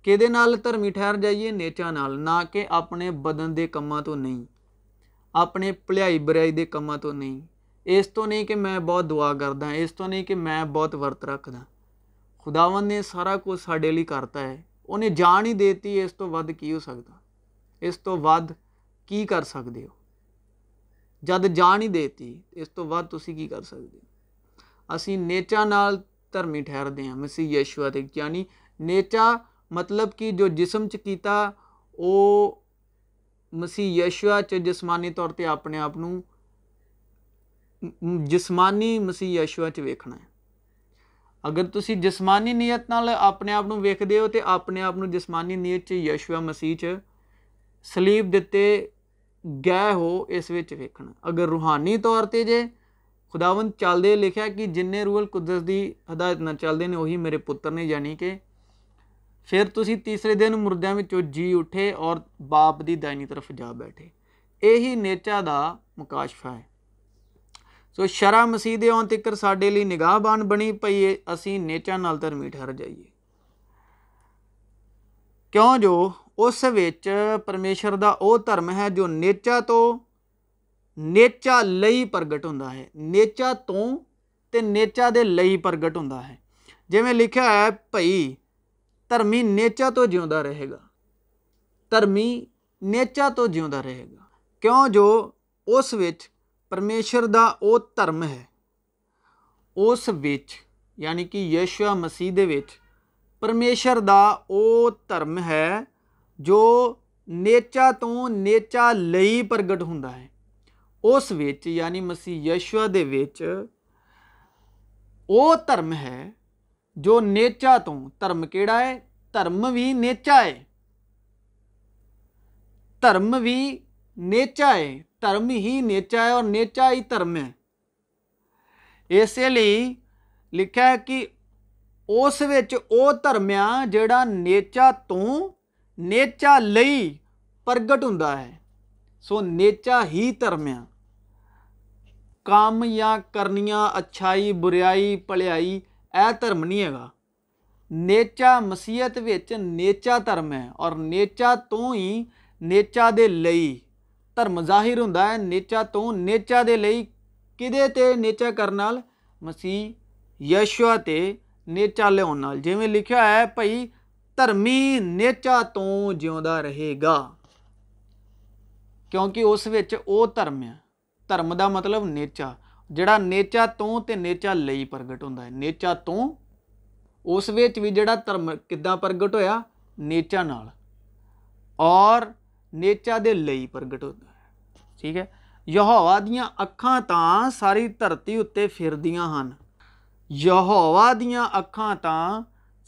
ਕਿਹਦੇ ਨਾਲ ਧਰਮੀ ਠਹਿਰ ਜਾਈਏ ਨੇਚਾ ਨਾਲ ਨਾ ਕਿ ਆਪਣੇ ਬਦਨ ਦੇ ਕੰਮਾਂ ਤੋਂ ਨਹੀਂ ਆਪਣੇ ਭਲਾਈ ਬੁਰਾਈ ਦੇ ਕੰਮਾਂ ਤੋਂ ਨਹੀਂ ਇਸ ਤੋਂ ਨਹੀਂ ਕਿ ਮੈਂ ਬਹੁਤ ਦੁਆ ਕਰਦਾ ਇਸ ਤੋਂ ਨਹੀਂ ਕਿ ਮੈਂ ਬਹੁਤ ਵਰਤ ਰੱਖਦਾ ਖੁਦਾਵੰ ਨੇ ਸਾਰਾ ਕੁਝ ਸਾਡੇ ਲਈ ਕਰਤਾ ਹੈ ਉਹਨੇ ਜਾਨ ਹੀ ਦੇਤੀ ਇਸ ਤੋਂ ਵੱਧ ਕੀ ਹੋ ਸਕਦਾ ਇਸ ਤੋਂ ਵੱਧ ਕੀ ਕਰ ਸਕਦੇ ਹੋ ਜਦ ਜਾਣ ਹੀ ਦੇਤੀ ਇਸ ਤੋਂ ਬਾਅਦ ਤੁਸੀਂ ਕੀ ਕਰ ਸਕਦੇ ਅਸੀਂ ਨੇਚਾ ਨਾਲ ਧਰਮੀ ਠਹਿਰਦੇ ਹਾਂ ਮਸੀਹ ਯਸ਼ੂਆ ਅਤੇ ਯਾਨੀ ਨੇਚਾ ਮਤਲਬ ਕਿ ਜੋ ਜਿਸਮ ਚ ਕੀਤਾ ਉਹ ਮਸੀਹ ਯਸ਼ੂਆ ਚ ਜਿਸਮਾਨੀ ਤੌਰ ਤੇ ਆਪਣੇ ਆਪ ਨੂੰ ਜਿਸਮਾਨੀ ਮਸੀਹ ਯਸ਼ੂਆ ਚ ਵੇਖਣਾ ਹੈ ਅਗਰ ਤੁਸੀਂ ਜਿਸਮਾਨੀ ਨੀਅਤ ਨਾਲ ਆਪਣੇ ਆਪ ਨੂੰ ਵੇਖਦੇ ਹੋ ਤੇ ਆਪਣੇ ਆਪ ਨੂੰ ਜਿਸਮਾਨੀ ਨੀਅਤ ਚ ਯਸ਼ੂਆ ਮਸੀਹ ਚ ਸਲੀਬ ਦਿੱਤੇ ਗੈ ਹੋ ਇਸ ਵਿੱਚ ਵੇਖਣਾ ਅਗਰ ਰੂਹਾਨੀ ਤੌਰ ਤੇ ਜੇ ਖੁਦਾਵੰਦ ਚੱਲਦੇ ਲਿਖਿਆ ਕਿ ਜਿੰਨੇ ਰੂਹਲ ਕੁਦਸ ਦੀ ਹਦਾਇਤ ਨਾਲ ਚੱਲਦੇ ਨੇ ਉਹੀ ਮੇਰੇ ਪੁੱਤਰ ਨੇ ਯਾਨੀ ਕਿ ਫਿਰ ਤੁਸੀਂ ਤੀਸਰੇ ਦਿਨ ਮੁਰਦਿਆਂ ਵਿੱਚੋਂ ਜੀ ਉੱਠੇ ਔਰ ਬਾਪ ਦੀ ਦਾਇਨੀ ਤਰਫ ਜਾ ਬੈਠੇ ਇਹੀ ਨੇਚਾ ਦਾ ਮੁਕਾਸ਼ਫਾ ਹੈ ਸੋ ਸ਼ਰਾ ਮਸੀਹ ਦੇ ਆਉਣ ਤੱਕ ਸਾਡੇ ਲਈ ਨਿਗਾਹਬਾਨ ਬਣੀ ਪਈ ਅਸੀਂ ਨੇਚਾ ਨਾਲ ਧਰਮੀ ਹਰ ਜਾਈਏ ਕਿਉਂ ਜੋ ਉਸ ਵਿੱਚ ਪਰਮੇਸ਼ਰ ਦਾ ਉਹ ਧਰਮ ਹੈ ਜੋ ਨੇਚਾ ਤੋਂ ਨੇਚਾ ਲਈ ਪ੍ਰਗਟ ਹੁੰਦਾ ਹੈ ਨੇਚਾ ਤੋਂ ਤੇ ਨੇਚਾ ਦੇ ਲਈ ਪ੍ਰਗਟ ਹੁੰਦਾ ਹੈ ਜਿਵੇਂ ਲਿਖਿਆ ਹੈ ਭਈ ਧਰਮੀ ਨੇਚਾ ਤੋਂ ਜਿਉਂਦਾ ਰਹੇਗਾ ਧਰਮੀ ਨੇਚਾ ਤੋਂ ਜਿਉਂਦਾ ਰਹੇਗਾ ਕਿਉਂ ਜੋ ਉਸ ਵਿੱਚ ਪਰਮੇਸ਼ਰ ਦਾ ਉਹ ਧਰਮ ਹੈ ਉਸ ਵਿੱਚ ਯਾਨੀ ਕਿ ਯਿਸੂਆ ਮਸੀਹ ਦੇ ਵਿੱਚ ਪਰਮੇਸ਼ਰ ਦਾ ਉਹ ਧਰਮ ਹੈ ਜੋ ਨੇਚਾ ਤੋਂ ਨੇਚਾ ਲਈ ਪ੍ਰਗਟ ਹੁੰਦਾ ਹੈ ਉਸ ਵਿੱਚ ਯਾਨੀ ਮਸੀਹ ਯਸ਼ਵਾ ਦੇ ਵਿੱਚ ਉਹ ਧਰਮ ਹੈ ਜੋ ਨੇਚਾ ਤੋਂ ਧਰਮ ਕਿਹੜਾ ਹੈ ਧਰਮ ਵੀ ਨੇਚਾ ਹੈ ਧਰਮ ਵੀ ਨੇਚਾ ਹੈ ਧਰਮ ਹੀ ਨੇਚਾ ਹੈ ਔਰ ਨੇਚਾ ਹੀ ਧਰਮ ਹੈ ਇਸੇ ਲਈ ਲਿਖਿਆ ਕਿ ਉਸ ਵਿੱਚ ਉਹ ਧਰਮਿਆ ਜਿਹੜਾ ਨੇਚਾ ਤੋਂ ਨੇਚਾ ਲਈ ਪ੍ਰਗਟ ਹੁੰਦਾ ਹੈ ਸੋ ਨੇਚਾ ਹੀ ਧਰਮ ਆ ਕੰਮ ਜਾਂ ਕਰਨੀਆਂ ਅਛਾਈ ਬੁਰਾਈ ਭਲਾਈ ਇਹ ਧਰਮ ਨਹੀਂ ਹੈਗਾ ਨੇਚਾ ਮਸੀਹਤ ਵਿੱਚ ਨੇਚਾ ਧਰਮ ਹੈ ਔਰ ਨੇਚਾ ਤੋਂ ਹੀ ਨੇਚਾ ਦੇ ਲਈ ਧਰਮ ਜ਼ਾਹਿਰ ਹੁੰਦਾ ਹੈ ਨੇਚਾ ਤੋਂ ਨੇਚਾ ਦੇ ਲਈ ਕਿਦੇ ਤੇ ਨੇਚਾ ਕਰਨ ਨਾਲ ਮਸੀਹ ਯਸ਼ੂਆ ਤੇ ਨੇਚਾ ਲਿਆਉਣ ਨਾਲ ਜਿਵੇਂ ਲਿਖਿਆ ਹੈ ਭਈ ਧਰਮੀ ਨੇਚਾ ਤੋਂ ਜਿਉਂਦਾ ਰਹੇਗਾ ਕਿਉਂਕਿ ਉਸ ਵਿੱਚ ਉਹ ਧਰਮ ਹੈ ਧਰਮ ਦਾ ਮਤਲਬ ਨੇਚਾ ਜਿਹੜਾ ਨੇਚਾ ਤੋਂ ਤੇ ਨੇਚਾ ਲਈ ਪ੍ਰਗਟ ਹੁੰਦਾ ਹੈ ਨੇਚਾ ਤੋਂ ਉਸ ਵਿੱਚ ਵੀ ਜਿਹੜਾ ਧਰਮ ਕਿੱਦਾਂ ਪ੍ਰਗਟ ਹੋਇਆ ਨੇਚਾ ਨਾਲ ਔਰ ਨੇਚਾ ਦੇ ਲਈ ਪ੍ਰਗਟ ਹੁੰਦਾ ਹੈ ਠੀਕ ਹੈ ਯਹੋਵਾ ਦੀਆਂ ਅੱਖਾਂ ਤਾਂ ਸਾਰੀ ਧਰਤੀ ਉੱਤੇ ਫਿਰਦੀਆਂ ਹਨ ਯਹੋਵਾ ਦੀਆਂ ਅੱਖਾਂ ਤਾਂ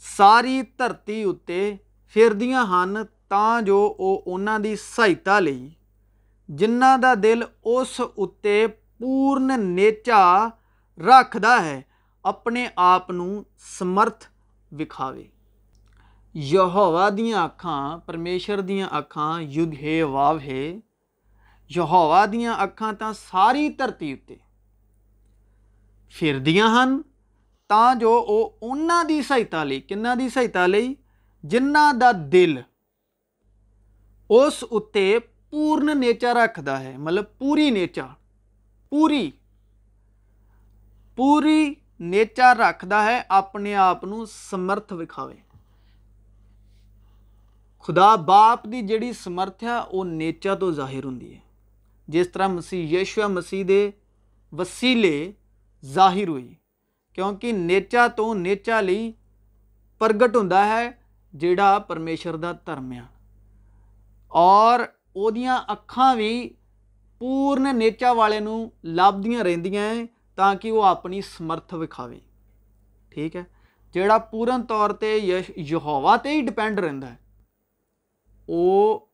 ਸਾਰੀ ਧਰਤੀ ਉੱਤੇ ਫਿਰਦੀਆਂ ਹਨ ਤਾਂ ਜੋ ਉਹ ਉਹਨਾਂ ਦੀ ਸਹਾਇਤਾ ਲਈ ਜਿਨ੍ਹਾਂ ਦਾ ਦਿਲ ਉਸ ਉੱਤੇ ਪੂਰਨ ਨੇਚਾ ਰੱਖਦਾ ਹੈ ਆਪਣੇ ਆਪ ਨੂੰ ਸਮਰਥ ਵਿਖਾਵੇ ਯਹੋਵਾ ਦੀਆਂ ਅੱਖਾਂ ਪਰਮੇਸ਼ਰ ਦੀਆਂ ਅੱਖਾਂ ਯੁਧੇ ਵਾਵਹੇ ਯਹੋਵਾ ਦੀਆਂ ਅੱਖਾਂ ਤਾਂ ਸਾਰੀ ਧਰਤੀ ਉੱਤੇ ਫਿਰਦੀਆਂ ਹਨ ਤਾਂ ਜੋ ਉਹ ਉਹਨਾਂ ਦੀ ਸਹਾਇਤਾ ਲਈ ਕਿੰਨਾ ਦੀ ਸਹਾਇਤਾ ਲਈ ਜਿਨ੍ਹਾਂ ਦਾ ਦਿਲ ਉਸ ਉੱਤੇ ਪੂਰਨ ਨੇਚਾ ਰੱਖਦਾ ਹੈ ਮਤਲਬ ਪੂਰੀ ਨੇਚਾ ਪੂਰੀ ਪੂਰੀ ਨੇਚਾ ਰੱਖਦਾ ਹੈ ਆਪਣੇ ਆਪ ਨੂੰ ਸਮਰਥ ਵਿਖਾਵੇ ਖੁਦਾ ਬਾਪ ਦੀ ਜਿਹੜੀ ਸਮਰਥਿਆ ਉਹ ਨੇਚਾ ਤੋਂ ਜ਼ਾਹਿਰ ਹੁੰਦੀ ਹੈ ਜਿਸ ਤਰ੍ਹਾਂ ਮਸੀਹ ਯੇਸ਼ੂਆ ਮਸੀਹ ਦੇ ਵਸੀਲੇ ਜ਼ਾਹਿਰ ਹੋਈ ਕਿਉਂਕਿ ਨੇਚਾ ਤੋਂ ਨੇਚਾ ਲਈ ਪ੍ਰਗਟ ਹੁੰਦਾ ਹੈ ਜਿਹੜਾ ਪਰਮੇਸ਼ਰ ਦਾ ਧਰਮ ਆ ਔਰ ਉਹਦੀਆਂ ਅੱਖਾਂ ਵੀ ਪੂਰਨ ਨੇਚਾ ਵਾਲੇ ਨੂੰ ਲੱਭਦੀਆਂ ਰਹਿੰਦੀਆਂ ਤਾਂ ਕਿ ਉਹ ਆਪਣੀ ਸਮਰਥ ਵਿਖਾਵੇ ਠੀਕ ਹੈ ਜਿਹੜਾ ਪੂਰਨ ਤੌਰ ਤੇ ਯਹੋਵਾ ਤੇ ਹੀ ਡਿਪੈਂਡ ਰਹਿੰਦਾ ਹੈ ਉਹ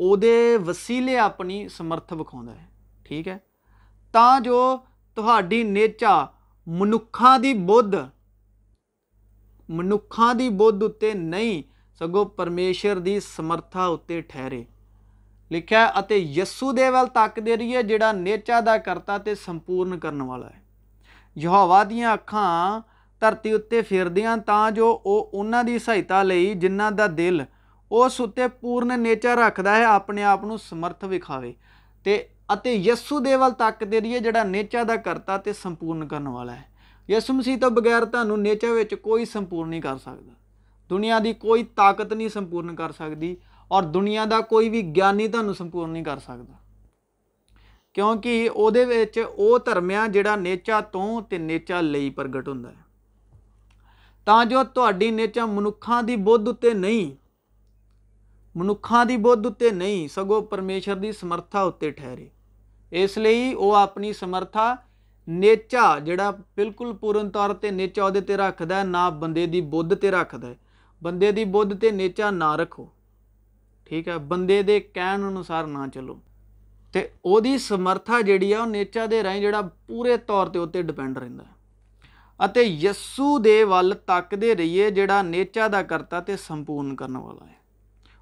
ਉਹਦੇ ਵਸੀਲੇ ਆਪਣੀ ਸਮਰਥ ਵਿਖਾਉਂਦਾ ਹੈ ਠੀਕ ਹੈ ਤਾਂ ਜੋ ਤੁਹਾਡੀ ਨੇਚਾ ਮਨੁੱਖਾਂ ਦੀ ਬੁੱਧ ਮਨੁੱਖਾਂ ਦੀ ਬੁੱਧ ਉੱਤੇ ਨਹੀਂ ਸਗੋਂ ਪਰਮੇਸ਼ਰ ਦੀ ਸਮਰੱਥਾ ਉੱਤੇ ਠਹਿਰੇ ਲਿਖਿਆ ਅਤੇ ਯਿਸੂ ਦੇ ਵੱਲ ਤੱਕਦੇ ਰਹੀਏ ਜਿਹੜਾ ਨੇਚਾ ਦਾ ਕਰਤਾ ਤੇ ਸੰਪੂਰਨ ਕਰਨ ਵਾਲਾ ਹੈ ਯਹੋਵਾ ਦੀਆਂ ਅੱਖਾਂ ਧਰਤੀ ਉੱਤੇ ਫਿਰਦੀਆਂ ਤਾਂ ਜੋ ਉਹ ਉਹਨਾਂ ਦੀ ਸਹਾਇਤਾ ਲਈ ਜਿਨ੍ਹਾਂ ਦਾ ਦਿਲ ਉਸ ਉੱਤੇ ਪੂਰਨ ਨੇਚਾ ਰੱਖਦਾ ਹੈ ਆਪਣੇ ਆਪ ਨੂੰ ਸਮਰਥ ਵਿਖਾਵੇ ਤੇ ਅਤੇ ਯਸੂ ਦੇ ਵੱਲ ਤੱਕਦੇ ਰਹੀਏ ਜਿਹੜਾ ਨੇਚਾ ਦਾ ਕਰਤਾ ਤੇ ਸੰਪੂਰਨ ਕਰਨ ਵਾਲਾ ਹੈ ਯਸੂ ਮਸੀਹ ਤੋਂ ਬਗੈਰ ਤੁਹਾਨੂੰ ਨੇਚਾ ਵਿੱਚ ਕੋਈ ਸੰਪੂਰਨ ਨਹੀਂ ਕਰ ਸਕਦਾ ਦੁਨੀਆ ਦੀ ਕੋਈ ਤਾਕਤ ਨਹੀਂ ਸੰਪੂਰਨ ਕਰ ਸਕਦੀ ਔਰ ਦੁਨੀਆ ਦਾ ਕੋਈ ਵੀ ਗਿਆਨੀ ਤੁਹਾਨੂੰ ਸੰਪੂਰਨ ਨਹੀਂ ਕਰ ਸਕਦਾ ਕਿਉਂਕਿ ਉਹਦੇ ਵਿੱਚ ਉਹ ਧਰਮਿਆ ਜਿਹੜਾ ਨੇਚਾ ਤੋਂ ਤੇ ਨੇਚਾ ਲਈ ਪ੍ਰਗਟ ਹੁੰਦਾ ਹੈ ਤਾਂ ਜੋ ਤੁਹਾਡੀ ਨੇਚਾ ਮਨੁੱਖਾਂ ਦੀ ਬੁੱਧ ਉੱਤੇ ਨਹੀਂ ਮਨੁੱਖਾਂ ਦੀ ਬੁੱਧ ਉੱਤੇ ਨਹੀਂ ਸਗੋਂ ਪਰਮੇਸ਼ਰ ਦੀ ਸਮਰੱਥਾ ਉੱਤੇ ਠਹਿਰੇ ਇਸ ਲਈ ਉਹ ਆਪਣੀ ਸਮਰੱਥਾ ਨੇਚਾ ਜਿਹੜਾ ਬਿਲਕੁਲ ਪੂਰਨ ਤੌਰ ਤੇ ਨੇਚਾ ਉਹਦੇ ਤੇ ਰੱਖਦਾ ਨਾ ਬੰਦੇ ਦੀ ਬੁੱਧ ਤੇ ਰੱਖਦਾ ਬੰਦੇ ਦੀ ਬੁੱਧ ਤੇ ਨੇਚਾ ਨਾ ਰੱਖੋ ਠੀਕ ਹੈ ਬੰਦੇ ਦੇ ਕਹਿਣ ਅਨੁਸਾਰ ਨਾ ਚੱਲੋ ਤੇ ਉਹਦੀ ਸਮਰੱਥਾ ਜਿਹੜੀ ਆ ਉਹ ਨੇਚਾ ਦੇ ਰਾਹੀਂ ਜਿਹੜਾ ਪੂਰੇ ਤੌਰ ਤੇ ਉੱਤੇ ਡਿਪੈਂਡ ਰਹਿੰਦਾ ਅਤੇ ਯਸੂ ਦੇ ਵੱਲ ਤੱਕਦੇ ਰਹੀਏ ਜਿਹੜਾ ਨੇਚਾ ਦਾ ਕਰਤਾ ਤੇ ਸੰਪੂਰਨ ਕਰਨ ਵਾਲਾ ਹੈ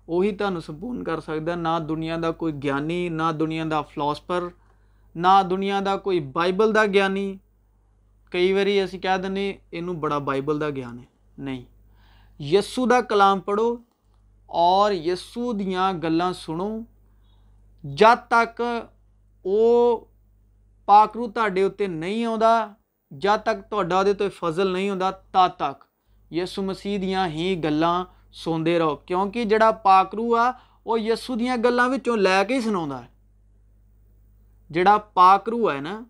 ਉਹੀ ਤੁਹਾਨੂੰ ਸੰਪੂਰਨ ਕਰ ਸਕਦਾ ਨਾ ਦੁਨੀਆ ਦਾ ਕੋਈ ਗਿਆਨੀ ਨਾ ਦੁਨੀਆ ਦਾ ਫਲਸਫਰ ਨਾ ਦੁਨੀਆ ਦਾ ਕੋਈ ਬਾਈਬਲ ਦਾ ਗਿਆਨੀ ਕਈ ਵਾਰੀ ਅਸੀਂ ਕਹਿ ਦਿੰਨੇ ਇਹਨੂੰ ਬੜਾ ਬਾਈਬਲ ਦਾ ਗਿਆਨ ਹੈ ਨਹੀਂ ਯਿਸੂ ਦਾ ਕਲਾਮ ਪੜੋ ਔਰ ਯਿਸੂ ਦੀਆਂ ਗੱਲਾਂ ਸੁਣੋ ਜਦ ਤੱਕ ਉਹ ਪਾਕਰੂ ਤੁਹਾਡੇ ਉੱਤੇ ਨਹੀਂ ਆਉਂਦਾ ਜਦ ਤੱਕ ਤੁਹਾਡਾ ਉਹਦੇ ਤੋਂ ਫਜ਼ਲ ਨਹੀਂ ਹੁੰਦਾ ਤਦ ਤੱਕ ਯਿਸੂ ਮਸੀਹ ਦੀਆਂ ਹੀ ਗੱਲਾਂ ਸੁਣਦੇ ਰਹੋ ਕਿਉਂਕਿ ਜਿਹੜਾ ਪਾਕਰੂ ਆ ਉਹ ਯਿਸੂ ਦੀਆਂ ਗੱਲਾਂ ਵਿੱਚੋਂ ਲੈ ਕੇ ਹੀ ਸੁਣਾਉਂਦਾ ਹੈ ਜਿਹੜਾ ਪਾਕਰੂ ਹੈ ਨਾ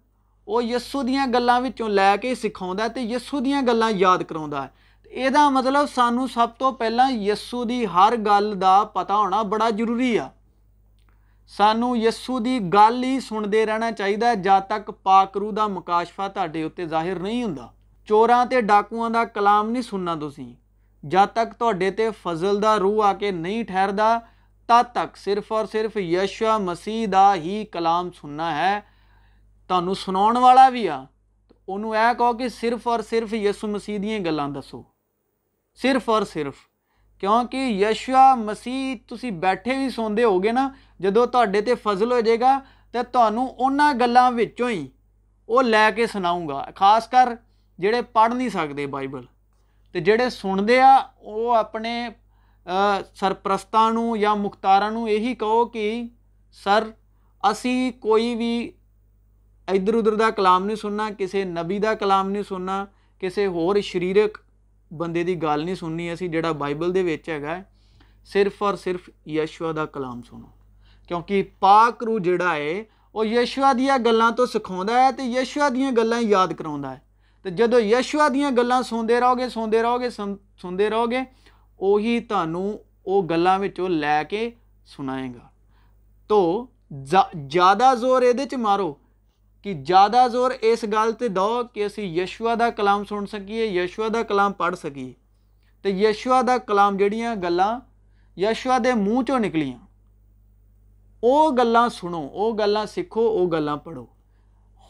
ਉਹ ਯਿਸੂ ਦੀਆਂ ਗੱਲਾਂ ਵਿੱਚੋਂ ਲੈ ਕੇ ਸਿਖਾਉਂਦਾ ਤੇ ਯਿਸੂ ਦੀਆਂ ਗੱਲਾਂ ਯਾਦ ਕਰਾਉਂਦਾ ਹੈ ਇਹਦਾ ਮਤਲਬ ਸਾਨੂੰ ਸਭ ਤੋਂ ਪਹਿਲਾਂ ਯਿਸੂ ਦੀ ਹਰ ਗੱਲ ਦਾ ਪਤਾ ਹੋਣਾ ਬੜਾ ਜ਼ਰੂਰੀ ਆ ਸਾਨੂੰ ਯਿਸੂ ਦੀ ਗੱਲ ਹੀ ਸੁਣਦੇ ਰਹਿਣਾ ਚਾਹੀਦਾ ਹੈ ਜਦ ਤੱਕ ਪਾਕਰੂ ਦਾ ਮੁਕਾਸ਼ਫਾ ਤੁਹਾਡੇ ਉੱਤੇ ਜ਼ਾਹਿਰ ਨਹੀਂ ਹੁੰਦਾ ਚੋਰਾਂ ਤੇ ਡਾਕੂਆਂ ਦਾ ਕਲਾਮ ਨਹੀਂ ਸੁਣਨਾ ਤੁਸੀਂ ਜਦ ਤੱਕ ਤੁਹਾਡੇ ਤੇ ਫਜ਼ਲ ਦਾ ਰੂਹ ਆ ਕੇ ਨਹੀਂ ਠਹਿਰਦਾ ਤਦ ਤੱਕ ਸਿਰਫ ਔਰ ਸਿਰਫ ਯਸ਼ਵਾ ਮਸੀਹ ਦਾ ਹੀ ਕਲਾਮ ਸੁਣਨਾ ਹੈ ਤੁਹਾਨੂੰ ਸੁਣਾਉਣ ਵਾਲਾ ਵੀ ਆ ਉਹਨੂੰ ਇਹ ਕਹੋ ਕਿ ਸਿਰਫ ਔਰ ਸਿਰਫ ਯਿਸੂ ਮਸੀਹ ਦੀਆਂ ਗੱਲਾਂ ਦੱਸੋ ਸਿਰਫ ਔਰ ਸਿਰਫ ਕਿਉਂਕਿ ਯਸ਼ਵਾ ਮਸੀਹ ਤੁਸੀਂ ਬੈਠੇ ਵੀ ਸੌਂਦੇ ਹੋਗੇ ਨਾ ਜਦੋਂ ਤੁਹਾਡੇ ਤੇ ਫਜ਼ਲ ਹੋ ਜਾਏਗਾ ਤੇ ਤੁਹਾਨੂੰ ਉਹਨਾਂ ਗੱਲਾਂ ਵਿੱਚੋਂ ਹੀ ਉਹ ਲੈ ਕੇ ਸੁਣਾਉਂਗਾ ਖਾਸ ਕਰ ਜਿਹੜੇ ਪੜ ਨਹੀਂ ਸਕਦੇ ਬਾਈਬਲ ਤੇ ਜਿਹੜੇ ਸੁਣਦੇ ਆ ਉਹ ਆਪਣੇ ਸਰਪ੍ਰਸਤਾਂ ਨੂੰ ਜਾਂ ਮੁਖਤਾਰਾਂ ਨੂੰ ਇਹੀ ਕਹੋ ਕਿ ਸਰ ਅਸੀਂ ਕੋਈ ਵੀ ਇਧਰ ਉਧਰ ਦਾ ਕਲਾਮ ਨਹੀਂ ਸੁਣਨਾ ਕਿਸੇ ਨਬੀ ਦਾ ਕਲਾਮ ਨਹੀਂ ਸੁਣਨਾ ਕਿਸੇ ਹੋਰ ਸ਼ਰੀਰਕ ਬੰਦੇ ਦੀ ਗੱਲ ਨਹੀਂ ਸੁਣਨੀ ਅਸੀਂ ਜਿਹੜਾ ਬਾਈਬਲ ਦੇ ਵਿੱਚ ਹੈਗਾ ਸਿਰਫ ਔਰ ਸਿਰਫ ਯਸ਼ਵਾ ਦਾ ਕਲਾਮ ਸੁਣੋ ਕਿਉਂਕਿ ਪਾਕ ਰੂ ਜਿਹੜਾ ਹੈ ਉਹ ਯਸ਼ਵਾ ਦੀਆਂ ਗੱਲਾਂ ਤੋਂ ਸਿਖਾਉਂਦਾ ਹੈ ਤੇ ਯਸ਼ਵਾ ਦੀਆਂ ਗੱਲਾਂ ਯਾਦ ਕਰਾਉਂਦਾ ਹੈ ਤੇ ਜਦੋਂ ਯਸ਼ੂਆ ਦੀਆਂ ਗੱਲਾਂ ਸੁਣਦੇ ਰਹੋਗੇ ਸੁਣਦੇ ਰਹੋਗੇ ਸੁਣਦੇ ਰਹੋਗੇ ਉਹੀ ਤੁਹਾਨੂੰ ਉਹ ਗੱਲਾਂ ਵਿੱਚੋਂ ਲੈ ਕੇ ਸੁਣਾਏਗਾ ਤੋ ਜ਼ਿਆਦਾ ਜ਼ੋਰ ਇਹਦੇ 'ਚ ਮਾਰੋ ਕਿ ਜ਼ਿਆਦਾ ਜ਼ੋਰ ਇਸ ਗੱਲ ਤੇ ਦੋ ਕਿ ਅਸੀਂ ਯਸ਼ੂਆ ਦਾ ਕਲਾਮ ਸੁਣ ਸਕੀਏ ਯਸ਼ੂਆ ਦਾ ਕਲਾਮ ਪੜ ਸਕੀਏ ਤੇ ਯਸ਼ੂਆ ਦਾ ਕਲਾਮ ਜਿਹੜੀਆਂ ਗੱਲਾਂ ਯਸ਼ੂਆ ਦੇ ਮੂੰਹ ਚੋਂ ਨਿਕਲੀਆਂ ਉਹ ਗੱਲਾਂ ਸੁਣੋ ਉਹ ਗੱਲਾਂ ਸਿੱਖੋ ਉਹ ਗੱਲਾਂ ਪੜੋ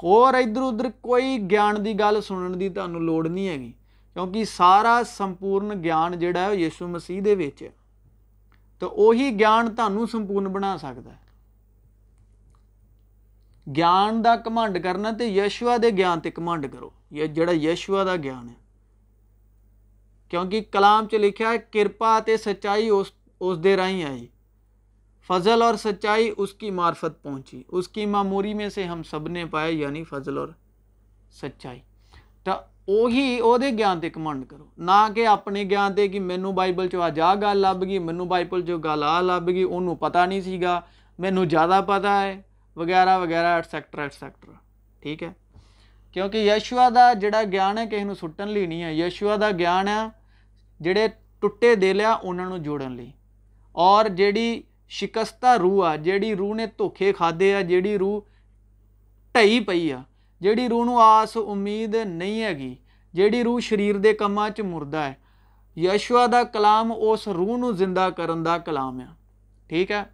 ਹੋਰ ਇਧਰ ਉਧਰ ਕੋਈ ਗਿਆਨ ਦੀ ਗੱਲ ਸੁਣਨ ਦੀ ਤੁਹਾਨੂੰ ਲੋੜ ਨਹੀਂ ਹੈਗੀ ਕਿਉਂਕਿ ਸਾਰਾ ਸੰਪੂਰਨ ਗਿਆਨ ਜਿਹੜਾ ਹੈ ਯਿਸੂ ਮਸੀਹ ਦੇ ਵਿੱਚ ਹੈ ਤਾਂ ਉਹੀ ਗਿਆਨ ਤੁਹਾਨੂੰ ਸੰਪੂਰਨ ਬਣਾ ਸਕਦਾ ਹੈ ਗਿਆਨ ਦਾ ਕਮਾਂਡ ਕਰਨਾ ਤੇ ਯਸ਼ੂਆ ਦੇ ਗਿਆਨ ਤੇ ਕਮਾਂਡ ਕਰੋ ਇਹ ਜਿਹੜਾ ਯਸ਼ੂਆ ਦਾ ਗਿਆਨ ਹੈ ਕਿਉਂਕਿ ਕਲਾਮ 'ਚ ਲਿਖਿਆ ਹੈ ਕਿਰਪਾ ਤੇ ਸਚਾਈ ਉਸ ਉਸ ਦੇ ਰਾਹੀਂ ਆਈ फजल और सच्चाई उसकी मार्फत पहुंची उसकी मामूरी में से हम ਸਭ ਨੇ ਪਾਏ ਯਾਨੀ ਫਜ਼ਲ ਔਰ ਸੱਚਾਈ ਤਾਂ ਉਹੀ ਉਹਦੇ ਗਿਆਨ ਤੇ ਕਮੰਡ ਕਰੋ ਨਾ ਕਿ ਆਪਣੇ ਗਿਆਨ ਤੇ ਕਿ ਮੈਨੂੰ ਬਾਈਬਲ ਚੋਂ ਅੱਜ ਆ ਗੱਲ ਲੱਭ ਗਈ ਮੈਨੂੰ ਬਾਈਬਲ ਚੋਂ ਗੱਲ ਆ ਲੱਭ ਗਈ ਉਹਨੂੰ ਪਤਾ ਨਹੀਂ ਸੀਗਾ ਮੈਨੂੰ ਜ਼ਿਆਦਾ ਪਤਾ ਹੈ ਵਗੈਰਾ ਵਗੈਰਾ ਐਟਸੈਕਟਰਾ ਐਟਸੈਕਟਰਾ ਠੀਕ ਹੈ ਕਿਉਂਕਿ ਯਸ਼ੂਆ ਦਾ ਜਿਹੜਾ ਗਿਆਨ ਹੈ ਕਿਸੇ ਨੂੰ ਸੁੱਟਣ ਲਈ ਨਹੀਂ ਹੈ ਯਸ਼ੂਆ ਦਾ ਗਿਆਨ ਹੈ ਜਿਹੜੇ ਟੁੱਟੇ ਦੇ ਲਿਆ ਉਹਨਾਂ ਨੂੰ ਜੋੜਨ ਲਈ ਔਰ ਜਿਹੜੀ ਸ਼ਿਕਸਤਾ ਰੂਹ ਆ ਜਿਹੜੀ ਰੂਹ ਨੇ ਧੋਖੇ ਖਾਦੇ ਆ ਜਿਹੜੀ ਰੂਹ ਢਈ ਪਈ ਆ ਜਿਹੜੀ ਰੂਹ ਨੂੰ ਆਸ ਉਮੀਦ ਨਹੀਂ ਹੈਗੀ ਜਿਹੜੀ ਰੂਹ ਸਰੀਰ ਦੇ ਕੰਮਾਂ 'ਚ ਮੁਰਦਾ ਹੈ ਯਸ਼ਵਾ ਦਾ ਕਲਾਮ ਉਸ ਰੂਹ ਨੂੰ ਜ਼ਿੰਦਾ ਕਰਨ ਦਾ ਕਲਾਮ ਆ ਠੀਕ ਹੈ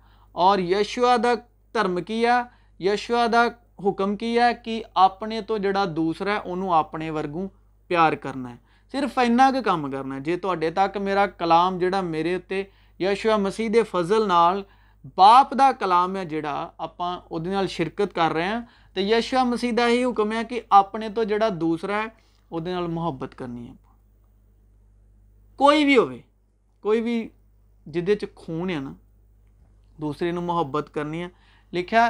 ਔਰ ਯਸ਼ਵਾ ਦਾ ਧਰਮ ਕੀ ਆ ਯਸ਼ਵਾ ਦਾ ਹੁਕਮ ਕੀ ਆ ਕਿ ਆਪਣੇ ਤੋਂ ਜਿਹੜਾ ਦੂਸਰਾ ਹੈ ਉਹਨੂੰ ਆਪਣੇ ਵਰਗੂ ਪਿਆਰ ਕਰਨਾ ਹੈ ਸਿਰਫ ਇੰਨਾ ਕੁ ਕੰਮ ਕਰਨਾ ਜੇ ਤੁਹਾਡੇ ਤੱਕ ਮੇਰਾ ਕਲਾਮ ਜਿਹੜਾ ਮੇਰੇ ਉੱਤੇ ਯਸ਼ੂਆ ਮਸੀਹ ਦੇ ਫਜ਼ਲ ਨਾਲ ਬਾਪ ਦਾ ਕਲਾਮ ਹੈ ਜਿਹੜਾ ਆਪਾਂ ਉਹਦੇ ਨਾਲ ਸ਼ਿਰਕਤ ਕਰ ਰਹੇ ਹਾਂ ਤੇ ਯਸ਼ੂਆ ਮਸੀਹ ਦਾ ਹੀ ਹੁਕਮ ਹੈ ਕਿ ਆਪਣੇ ਤੋਂ ਜਿਹੜਾ ਦੂਸਰਾ ਹੈ ਉਹਦੇ ਨਾਲ ਮੁਹੱਬਤ ਕਰਨੀ ਹੈ ਕੋਈ ਵੀ ਹੋਵੇ ਕੋਈ ਵੀ ਜਿਹਦੇ ਚ ਖੂਨ ਹੈ ਨਾ ਦੂਸਰੇ ਨੂੰ ਮੁਹੱਬਤ ਕਰਨੀ ਹੈ ਲਿਖਿਆ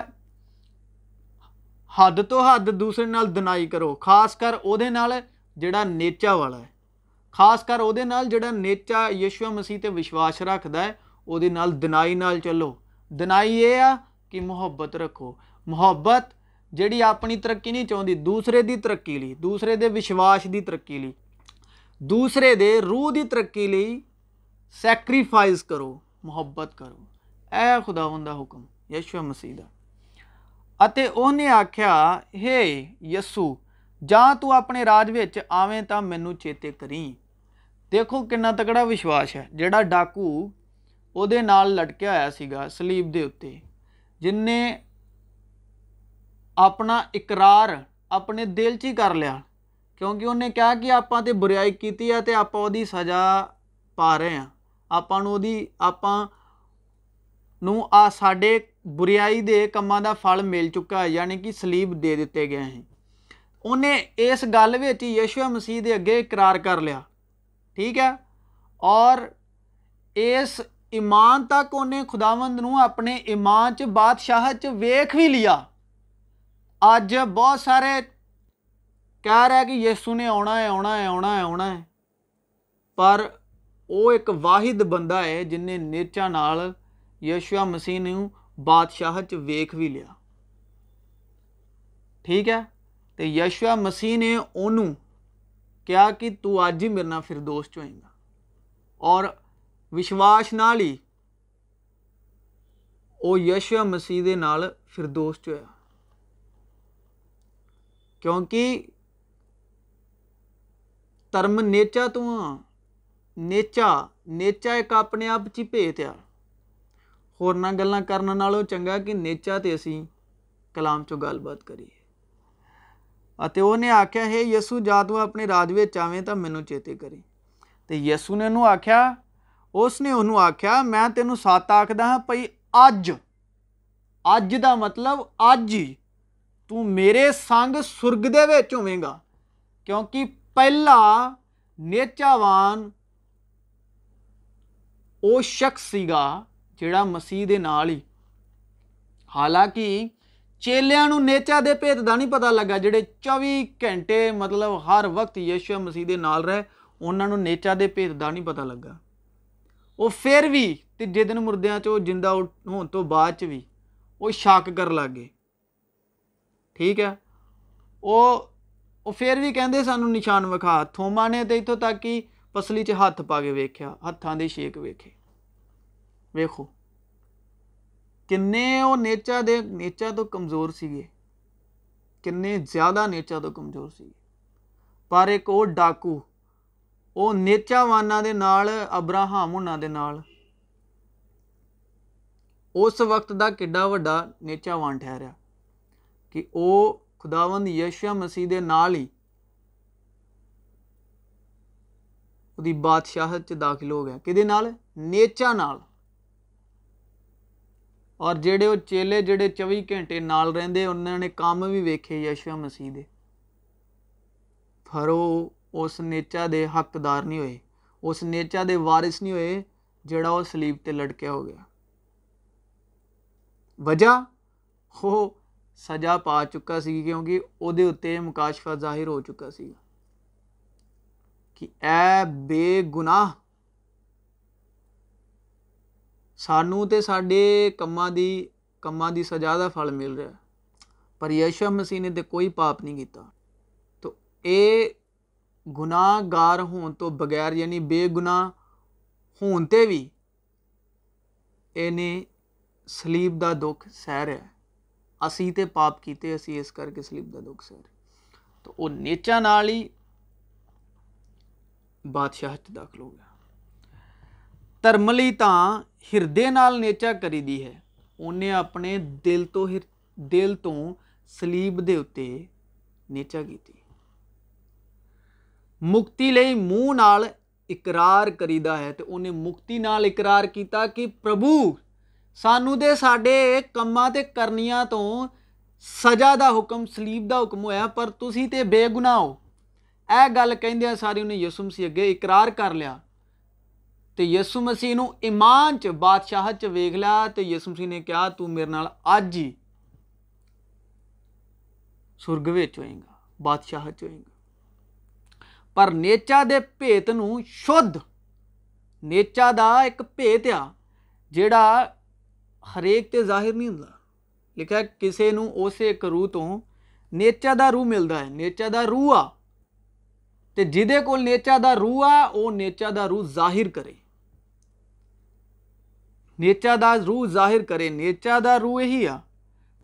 ਹੱਦ ਤੋਂ ਹੱਦ ਦੂਸਰੇ ਨਾਲ ਦਿਨਾਈ ਕਰੋ ਖਾਸ ਕਰ ਉਹਦੇ ਨਾਲ ਜਿਹੜਾ ਨੇਚਾ ਵਾਲਾ ਹੈ ਖਾਸ ਕਰ ਉਹਦੇ ਨਾਲ ਜਿਹੜਾ ਨੇਚਾ ਯਿਸੂ ਮਸੀਹ ਤੇ ਵਿਸ਼ਵਾਸ ਰੱਖਦਾ ਹੈ ਉਹਦੇ ਨਾਲ ਦਿਨਾਈ ਨਾਲ ਚੱਲੋ ਦਿਨਾਈ ਇਹ ਆ ਕਿ ਮੁਹੱਬਤ ਰੱਖੋ ਮੁਹੱਬਤ ਜਿਹੜੀ ਆਪਣੀ ਤਰੱਕੀ ਨਹੀਂ ਚਾਹੁੰਦੀ ਦੂਸਰੇ ਦੀ ਤਰੱਕੀ ਲਈ ਦੂਸਰੇ ਦੇ ਵਿਸ਼ਵਾਸ ਦੀ ਤਰੱਕੀ ਲਈ ਦੂਸਰੇ ਦੇ ਰੂਹ ਦੀ ਤਰੱਕੀ ਲਈ ਸੈਕਰੀਫਾਈਸ ਕਰੋ ਮੁਹੱਬਤ ਕਰੋ ਐ ਖੁਦਾਵੰਦ ਦਾ ਹੁਕਮ ਯਿਸੂ ਮਸੀਹ ਦਾ ਅਤੇ ਉਹਨੇ ਆਖਿਆ ਹੇ ਯਿਸੂ ਜਾਂ ਤੂੰ ਆਪਣੇ ਰਾਜ ਵਿੱਚ ਆਵੇਂ ਤਾਂ ਮੈਨੂੰ ਚੇਤੇ ਕਰੀ ਦੇਖੋ ਕਿੰਨਾ ਤਕੜਾ ਵਿਸ਼ਵਾਸ ਹੈ ਜਿਹੜਾ ਡਾਕੂ ਉਹਦੇ ਨਾਲ ਲਟਕਿਆ ਹੋਇਆ ਸੀਗਾ ਸਲੀਬ ਦੇ ਉੱਤੇ ਜਿਨਨੇ ਆਪਣਾ ਇਕਰਾਰ ਆਪਣੇ ਦਿਲ 'ਚ ਹੀ ਕਰ ਲਿਆ ਕਿਉਂਕਿ ਉਹਨੇ ਕਿਹਾ ਕਿ ਆਪਾਂ ਤੇ ਬੁਰੀਾਈ ਕੀਤੀ ਆ ਤੇ ਆਪਾਂ ਉਹਦੀ ਸਜ਼ਾ ਪਾ ਰਹੇ ਆ ਆਪਾਂ ਨੂੰ ਉਹਦੀ ਆਪਾਂ ਨੂੰ ਆ ਸਾਡੇ ਬੁਰੀਾਈ ਦੇ ਕੰਮਾਂ ਦਾ ਫਲ ਮਿਲ ਚੁੱਕਾ ਹੈ ਯਾਨੀ ਕਿ ਸਲੀਬ ਦੇ ਦਿੱਤੇ ਗਏ ਹਨ ਉਹਨੇ ਇਸ ਗੱਲ ਵਿੱਚ ਯਿਸੂ ਮਸੀਹ ਦੇ ਅੱਗੇ ਇਕਰਾਰ ਕਰ ਲਿਆ ਠੀਕ ਹੈ ਔਰ ਇਸ ਈਮਾਨ ਤੱਕ ਉਹਨੇ ਖੁਦਾਵੰਦ ਨੂੰ ਆਪਣੇ ਈਮਾਨ 'ਚ ਬਾਦਸ਼ਾਹ 'ਚ ਵੇਖ ਵੀ ਲਿਆ ਅੱਜ ਬਹੁਤ ਸਾਰੇ ਕਹਿ ਰਿਹਾ ਕਿ ਯਿਸੂ ਨੇ ਆਉਣਾ ਹੈ ਆਉਣਾ ਹੈ ਆਉਣਾ ਹੈ ਆਉਣਾ ਹੈ ਪਰ ਉਹ ਇੱਕ ਵਾਹਿਦ ਬੰਦਾ ਹੈ ਜਿਨੇ ਨੇਚਾ ਨਾਲ ਯਿਸੂ ਮਸੀਹ ਨੂੰ ਬਾਦਸ਼ਾਹ 'ਚ ਵੇਖ ਵੀ ਲਿਆ ਠੀਕ ਹੈ ਤੇ ਯਸ਼ੂਆ ਮਸੀਹ ਨੇ ਉਹਨੂੰ ਕਿਹਾ ਕਿ ਤੂੰ ਅੱਜ ਹੀ ਮੇਰੇ ਨਾਲ ਫਿਰਦੋਸ ਚ ਹੋਏਗਾ ਔਰ ਵਿਸ਼ਵਾਸ ਨਾਲ ਹੀ ਉਹ ਯਸ਼ੂਆ ਮਸੀਹ ਦੇ ਨਾਲ ਫਿਰਦੋਸ ਚ ਹੋਇਆ ਕਿਉਂਕਿ ਧਰਮ ਨੇਚਾ ਤੋਂ ਨੇਚਾ ਨੇਚਾ ਇੱਕ ਆਪਣੇ ਆਪ 'ਚ ਭੇਤ ਆ ਹੋਰ ਨਾ ਗੱਲਾਂ ਕਰਨ ਨਾਲੋਂ ਚੰਗਾ ਕਿ ਨੇਚਾ ਤੇ ਅਸੀਂ ਕਲਾਮ 'ਚੋਂ ਗੱਲਬਾਤ ਕਰੀਏ ਅਤੇ ਉਹਨੇ ਆਖਿਆ ਹੈ ਯਿਸੂ ਜਾਂ ਤੂੰ ਆਪਣੇ ਰਾਜ ਵਿੱਚ ਆਵੇਂ ਤਾਂ ਮੈਨੂੰ ਚੇਤੇ ਕਰੀ ਤੇ ਯਿਸੂ ਨੇ ਉਹਨੂੰ ਆਖਿਆ ਉਸ ਨੇ ਉਹਨੂੰ ਆਖਿਆ ਮੈਂ ਤੈਨੂੰ ਸੱਤ ਆਖਦਾ ਹਾਂ ਭਈ ਅੱਜ ਅੱਜ ਦਾ ਮਤਲਬ ਅੱਜ ਹੀ ਤੂੰ ਮੇਰੇ ਸੰਗ ਸੁਰਗ ਦੇ ਵਿੱਚ ਹੋਵੇਂਗਾ ਕਿਉਂਕਿ ਪਹਿਲਾ ਨੇਚਾਵਾਨ ਉਹ ਸ਼ਖਸ ਸੀਗਾ ਜਿਹੜਾ ਮਸੀਹ ਦੇ ਨਾਲ ਹੀ ਹਾਲਾਂਕਿ ਚੇਲਿਆਂ ਨੂੰ ਨੇਚਾ ਦੇ ਭੇਤ ਦਾ ਨਹੀਂ ਪਤਾ ਲੱਗਾ ਜਿਹੜੇ 24 ਘੰਟੇ ਮਤਲਬ ਹਰ ਵਕਤ ਯਿਸੂ ਮਸੀਹ ਦੇ ਨਾਲ ਰਹੇ ਉਹਨਾਂ ਨੂੰ ਨੇਚਾ ਦੇ ਭੇਤ ਦਾ ਨਹੀਂ ਪਤਾ ਲੱਗਾ ਉਹ ਫਿਰ ਵੀ ਤੀਜੇ ਦਿਨ ਮੁਰਦਿਆਂ 'ਚੋਂ ਜਿੰਦਾ ਹੋਣ ਤੋਂ ਬਾਅਦ 'ਚ ਵੀ ਉਹ ਸ਼ੱਕ ਕਰਨ ਲੱਗੇ ਠੀਕ ਹੈ ਉਹ ਉਹ ਫਿਰ ਵੀ ਕਹਿੰਦੇ ਸਾਨੂੰ ਨਿਸ਼ਾਨ ਵਿਖਾ ਥੋਮਾ ਨੇ ਤੇ ਇਥੋਂ ਤੱਕ ਕਿ ਪਸਲੀ 'ਚ ਹੱਥ ਪਾ ਕੇ ਵੇਖਿਆ ਹੱਥਾਂ ਦੇ ਛੇਕ ਵੇਖੇ ਵੇਖੋ ਕਿੰਨੇ ਉਹ ਨੇਚਾ ਦੇ ਨੇਚਾ ਤੋਂ ਕਮਜ਼ੋਰ ਸੀਗੇ ਕਿੰਨੇ ਜ਼ਿਆਦਾ ਨੇਚਾ ਤੋਂ ਕਮਜ਼ੋਰ ਸੀਗੇ ਪਰ ਇੱਕ ਉਹ ਡਾਕੂ ਉਹ ਨੇਚਾਵਾਨਾਂ ਦੇ ਨਾਲ ਅਬਰਾਹਾਮ ਉਹਨਾਂ ਦੇ ਨਾਲ ਉਸ ਵਕਤ ਦਾ ਕਿੱਡਾ ਵੱਡਾ ਨੇਚਾਵਾਨ ਠਹਿਰਿਆ ਕਿ ਉਹ ਖੁਦਾਵੰਦ ਯਸ਼ਾ ਮਸੀਹ ਦੇ ਨਾਲ ਹੀ ਉਹਦੀ ਬਾਦਸ਼ਾਹਤ 'ਚ ਦਾਖਲ ਹੋ ਗਿਆ ਕਿਹਦੇ ਨਾਲ ਨੇਚਾ ਨਾਲ ਔਰ ਜਿਹੜੇ ਉਹ ਚੇਲੇ ਜਿਹੜੇ 24 ਘੰਟੇ ਨਾਲ ਰਹਿੰਦੇ ਉਹਨਾਂ ਨੇ ਕੰਮ ਵੀ ਵੇਖੇ ਯਸ਼ਵ ਮਸੀਹ ਦੇ ਪਰ ਉਹ ਉਸ ਨੇਚਾ ਦੇ ਹੱਕਦਾਰ ਨਹੀਂ ਹੋਏ ਉਸ ਨੇਚਾ ਦੇ ਵਾਰਿਸ ਨਹੀਂ ਹੋਏ ਜਿਹੜਾ ਉਹ ਸਲੀਬ ਤੇ ਲਟਕਿਆ ਹੋ ਗਿਆ ਵਜਾ ਉਹ ਸਜ਼ਾ ਪਾ ਚੁੱਕਾ ਸੀ ਕਿਉਂਕਿ ਉਹਦੇ ਉੱਤੇ ਮੁਕਾਸ਼ਫਾ ਜ਼ਾਹਿਰ ਹੋ ਚੁੱਕਾ ਸੀ ਕਿ ਐ ਬੇਗੁਨਾਹ ਸਾਨੂੰ ਤੇ ਸਾਡੇ ਕੰਮਾਂ ਦੀ ਕੰਮਾਂ ਦੀ ਸਜ਼ਾ ਦਾ ਫਲ ਮਿਲ ਰਿਹਾ ਪਰ ਯਿਸੂ ਮਸੀਹ ਨੇ ਤੇ ਕੋਈ ਪਾਪ ਨਹੀਂ ਕੀਤਾ ਤੋ ਇਹ ਗੁਨਾਹਗਾਰ ਹੋਣ ਤੋਂ ਬਗੈਰ ਯਾਨੀ ਬੇਗੁਨਾਹ ਹੋਣ ਤੇ ਵੀ ਇਹਨੇ ਸਲੀਬ ਦਾ ਦੁੱਖ ਸਹਿ ਰਿਹਾ ਅਸੀਂ ਤੇ ਪਾਪ ਕੀਤੇ ਅਸੀਂ ਇਸ ਕਰਕੇ ਸਲੀਬ ਦਾ ਦੁੱਖ ਸਹਿ ਰਿਹਾ ਤੋਂ ਉਹ ਨੇਚਾ ਨਾਲ ਹੀ ਬਾਦਸ਼ਾਹ ਦਾਖਲ ਹੋ ਗਿਆ ਲਈ ਤਾਂ ਹਿਰਦੇ ਨਾਲ ਨੇਚਾ ਕਰੀਦੀ ਹੈ ਉਹਨੇ ਆਪਣੇ ਦਿਲ ਤੋਂ ਦਿਲ ਤੋਂ ਸਲੀਬ ਦੇ ਉੱਤੇ ਨੇਚਾ ਕੀਤੀ ਮੁਕਤੀ ਲਈ ਮੂੰਹ ਨਾਲ ਇਕਰਾਰ ਕਰੀਦਾ ਹੈ ਤੇ ਉਹਨੇ ਮੁਕਤੀ ਨਾਲ ਇਕਰਾਰ ਕੀਤਾ ਕਿ ਪ੍ਰਭੂ ਸਾਨੂੰ ਦੇ ਸਾਡੇ ਕੰਮਾਂ ਤੇ ਕਰਨੀਆਂ ਤੋਂ ਸਜ਼ਾ ਦਾ ਹੁਕਮ ਸਲੀਬ ਦਾ ਹੁਕਮ ਹੋਇਆ ਪਰ ਤੁਸੀਂ ਤੇ ਬੇਗੁਨਾਹ ਹੋ ਇਹ ਗੱਲ ਕਹਿੰਦਿਆਂ ਸਾਰੀ ਉਹਨੇ ਯਸਮਸੀ ਅੱਗੇ ਇਕਰਾਰ ਕਰ ਲਿਆ ਤੇ ਯਿਸੂ ਮਸੀਹ ਨੂੰ ਇਮਾਨ ਚ ਬਾਦਸ਼ਾਹਤ ਚ ਵੇਖ ਲਿਆ ਤੇ ਯਿਸੂ ਮਸੀਹ ਨੇ ਕਿਹਾ ਤੂੰ ਮੇਰੇ ਨਾਲ ਅੱਜ ਹੀ ਸੁਰਗ ਵਿੱਚ ਹੋਏਗਾ ਬਾਦਸ਼ਾਹਤ ਚ ਹੋਏਗਾ ਪਰ ਨੇਚਾ ਦੇ ਭੇਤ ਨੂੰ ਸ਼ੁੱਧ ਨੇਚਾ ਦਾ ਇੱਕ ਭੇਤ ਆ ਜਿਹੜਾ ਹਰੇਕ ਤੇ ਜ਼ਾਹਿਰ ਨਹੀਂ ਹੁੰਦਾ ਲਿਖਿਆ ਕਿਸੇ ਨੂੰ ਉਸੇ ਇੱਕ ਰੂਹ ਤੋਂ ਨੇਚਾ ਦਾ ਰੂਹ ਮਿਲਦਾ ਹੈ ਨੇਚਾ ਦਾ ਰੂਹ ਆ ਤੇ ਜਿਹਦੇ ਕੋਲ ਨੇਚਾ ਦਾ ਰੂਹ ਆ ਉਹ ਨੇਚਾ ਦਾ ਰੂਹ ਜ਼ਾਹਿਰ ਕਰੇ ਨੇਚਾ ਦਾ ਰੂਹ ਜ਼ਾਹਿਰ ਕਰੇ ਨੇਚਾ ਦਾ ਰੂਹ ਇਹੀ ਆ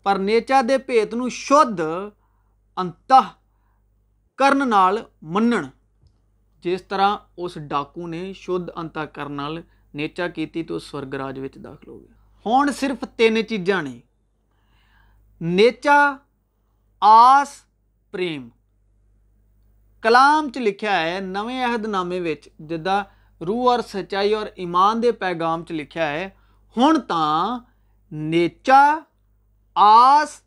ਪਰ ਨੇਚਾ ਦੇ ਭੇਤ ਨੂੰ ਸ਼ੁੱਧ ਅੰਤਹ ਕਰਨ ਨਾਲ ਮੰਨਣ ਜਿਸ ਤਰ੍ਹਾਂ ਉਸ ਡਾਕੂ ਨੇ ਸ਼ੁੱਧ ਅੰਤਹ ਕਰਨ ਨਾਲ ਨੇਚਾ ਕੀਤੀ ਤੋ ਸਵਰਗ ਰਾਜ ਵਿੱਚ ਦਾਖਲ ਹੋ ਗਿਆ ਹੁਣ ਸਿਰਫ ਤਿੰਨ ਚੀਜ਼ਾਂ ਨੇ ਨੇਚਾ ਆਸ ਪ੍ਰੇਮ ਕਲਾਮ 'ਚ ਲਿਖਿਆ ਹੈ ਨਵੇਂ ਅਹਿਦ ਨਾਮੇ ਵਿੱਚ ਜਿੱਦਾਂ ਰੂਹ ਔਰ ਸਚਾਈ ਔਰ ਈਮਾਨ ਦੇ ਪੈਗਾਮ 'ਚ ਲਿਖਿਆ ਹੈ हूँ ਤਾਂ ਨੇਚਾ ਆਸ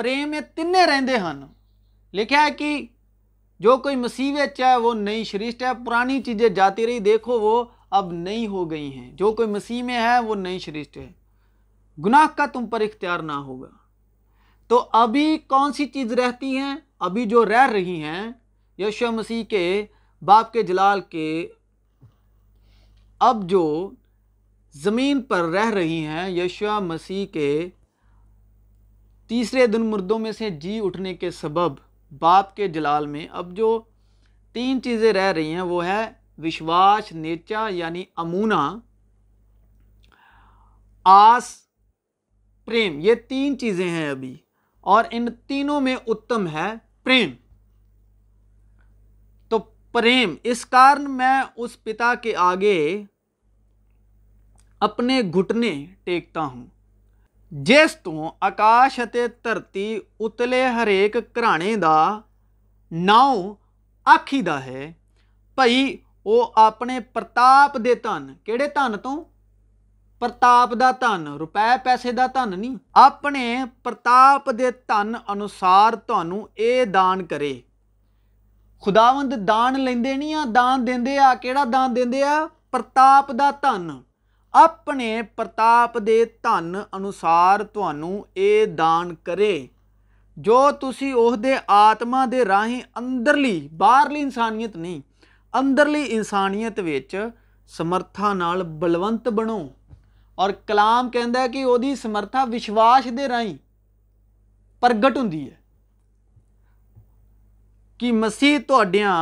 तिने ਇਹ हैं लिखा है कि जो कोई मसीह है वो नई श्रिष्ट है पुरानी चीज़ें जाती रही देखो वो अब नई हो गई हैं जो कोई मसीह में है वो नई श्रिष्ट है गुनाह का तुम पर इख्तियार ना होगा तो अभी कौन सी चीज़ रहती हैं अभी जो रह रही हैं यशु मसीह के बाप के जलाल के अब जो ज़मीन पर रह रही हैं यशुआ मसीह के तीसरे दिन मुर्दों में से जी उठने के सबब बाप के जलाल में अब जो तीन चीज़ें रह रही हैं वो है विश्वास नेचा यानी अमूना आस प्रेम ये तीन चीज़ें हैं अभी और इन तीनों में उत्तम है प्रेम तो प्रेम इस कारण मैं उस पिता के आगे ਆਪਣੇ ਘੁਟਨੇ ਟੇਕਤਾ ਹੂੰ ਜਿਸ ਤੋਂ ਆਕਾਸ਼ ਅਤੇ ਧਰਤੀ ਉਤਲੇ ਹਰੇਕ ਘਰਾਣੇ ਦਾ ਨਾਉ ਆਖੀਦਾ ਹੈ ਭਈ ਉਹ ਆਪਣੇ ਪ੍ਰਤਾਪ ਦੇ ਧਨ ਕਿਹੜੇ ਧਨ ਤੋਂ ਪ੍ਰਤਾਪ ਦਾ ਧਨ ਰੁਪਏ ਪੈਸੇ ਦਾ ਧਨ ਨਹੀਂ ਆਪਣੇ ਪ੍ਰਤਾਪ ਦੇ ਧਨ ਅਨੁਸਾਰ ਤੁਹਾਨੂੰ ਇਹ ਦਾਨ ਕਰੇ ਖੁਦਾਵੰਦ ਦਾਨ ਲੈਂਦੇ ਨਹੀਂ ਆ ਦਾਨ ਦਿੰਦੇ ਆ ਕਿਹੜਾ ਦਾਨ ਦਿੰਦੇ ਆ ਪ੍ਰਤਾਪ ਦਾ ਧਨ ਆਪਣੇ ਪ੍ਰਤਾਪ ਦੇ ਧਨ ਅਨੁਸਾਰ ਤੁਹਾਨੂੰ ਇਹ ਦਾਨ ਕਰੇ ਜੋ ਤੁਸੀਂ ਉਹਦੇ ਆਤਮਾ ਦੇ ਰਾਹੀਂ ਅੰਦਰਲੀ ਬਾਹਰਲੀ ਇਨਸਾਨੀਅਤ ਨਹੀਂ ਅੰਦਰਲੀ ਇਨਸਾਨੀਅਤ ਵਿੱਚ ਸਮਰੱਥਾ ਨਾਲ ਬਲਵੰਤ ਬਣੋ ਔਰ ਕਲਾਮ ਕਹਿੰਦਾ ਕਿ ਉਹਦੀ ਸਮਰੱਥਾ ਵਿਸ਼ਵਾਸ ਦੇ ਰਾਹੀਂ ਪ੍ਰਗਟ ਹੁੰਦੀ ਹੈ ਕਿ ਮਸੀਹ ਤੁਹਾਡਿਆਂ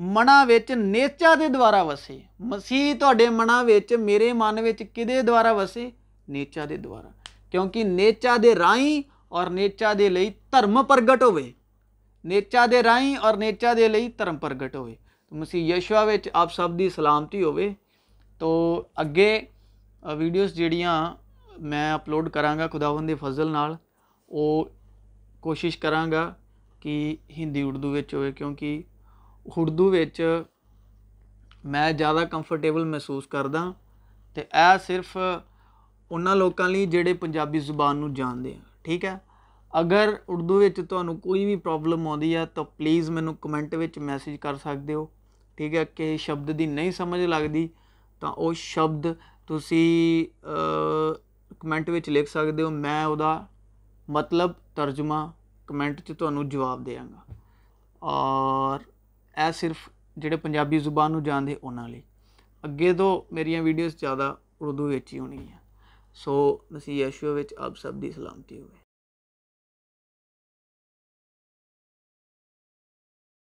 ਮਨਾਂ ਵਿੱਚ ਨੇਚਾ ਦੇ ਦੁਆਰਾ ਵਸੇ ਮਸੀਹ ਤੁਹਾਡੇ ਮਨਾਂ ਵਿੱਚ ਮੇਰੇ ਮਨ ਵਿੱਚ ਕਿਦੇ ਦੁਆਰਾ ਵਸੇ ਨੇਚਾ ਦੇ ਦੁਆਰਾ ਕਿਉਂਕਿ ਨੇਚਾ ਦੇ ਰਾਹੀਂ ਔਰ ਨੇਚਾ ਦੇ ਲਈ ਧਰਮ ਪ੍ਰਗਟ ਹੋਵੇ ਨੇਚਾ ਦੇ ਰਾਹੀਂ ਔਰ ਨੇਚਾ ਦੇ ਲਈ ਧਰਮ ਪ੍ਰਗਟ ਹੋਵੇ ਮਸੀਹ ਯਸ਼ਵਾ ਵਿੱਚ ਆਪ ਸਭ ਦੀ ਸਲਾਮਤੀ ਹੋਵੇ ਤੋ ਅੱਗੇ ਵੀਡੀਓਜ਼ ਜਿਹੜੀਆਂ ਮੈਂ ਅਪਲੋਡ ਕਰਾਂਗਾ ਖੁਦਾਵੰਦ ਦੇ ਫਜ਼ਲ ਨਾਲ ਉਹ ਕੋਸ਼ਿਸ਼ ਕਰਾਂਗਾ ਕਿ ਹਿੰਦੀ ਉਰਦੂ ਵਿੱਚ ਹੋਵੇ ਕਿਉਂਕਿ ਉਰਦੂ ਵਿੱਚ ਮੈਂ ਜ਼ਿਆਦਾ ਕੰਫਰਟੇਬਲ ਮਹਿਸੂਸ ਕਰਦਾ ਤੇ ਇਹ ਸਿਰਫ ਉਹਨਾਂ ਲੋਕਾਂ ਲਈ ਜਿਹੜੇ ਪੰਜਾਬੀ ਜ਼ੁਬਾਨ ਨੂੰ ਜਾਣਦੇ ਆ ਠੀਕ ਹੈ ਅਗਰ ਉਰਦੂ ਵਿੱਚ ਤੁਹਾਨੂੰ ਕੋਈ ਵੀ ਪ੍ਰੋਬਲਮ ਆਉਂਦੀ ਆ ਤਾਂ ਪਲੀਜ਼ ਮੈਨੂੰ ਕਮੈਂਟ ਵਿੱਚ ਮੈਸੇਜ ਕਰ ਸਕਦੇ ਹੋ ਠੀਕ ਹੈ ਕਿ ਸ਼ਬਦ ਦੀ ਨਹੀਂ ਸਮਝ ਲੱਗਦੀ ਤਾਂ ਉਹ ਸ਼ਬਦ ਤੁਸੀਂ ਕਮੈਂਟ ਵਿੱਚ ਲਿਖ ਸਕਦੇ ਹੋ ਮੈਂ ਉਹਦਾ ਮਤਲਬ ਤਰਜਮਾ ਕਮੈਂਟ 'ਚ ਤੁਹਾਨੂੰ ਜਵਾਬ ਦੇਵਾਂਗਾ ਔਰ ਇਹ ਸਿਰਫ ਜਿਹੜੇ ਪੰਜਾਬੀ ਜ਼ੁਬਾਨ ਨੂੰ ਜਾਣਦੇ ਉਹਨਾਂ ਲਈ ਅੱਗੇ ਤੋਂ ਮੇਰੀਆਂ ਵੀਡੀਓਜ਼ ਜ਼ਿਆਦਾ ਉਰਦੂ ਵਿੱਚ ਹੀ ਹੋਣਗੀਆਂ ਸੋ ਮਸੀਹ ਯਸ਼ੂ ਵਿੱਚ ਆਪ ਸਭ ਦੀ ਸਲਾਮਤੀ ਹੋਵੇ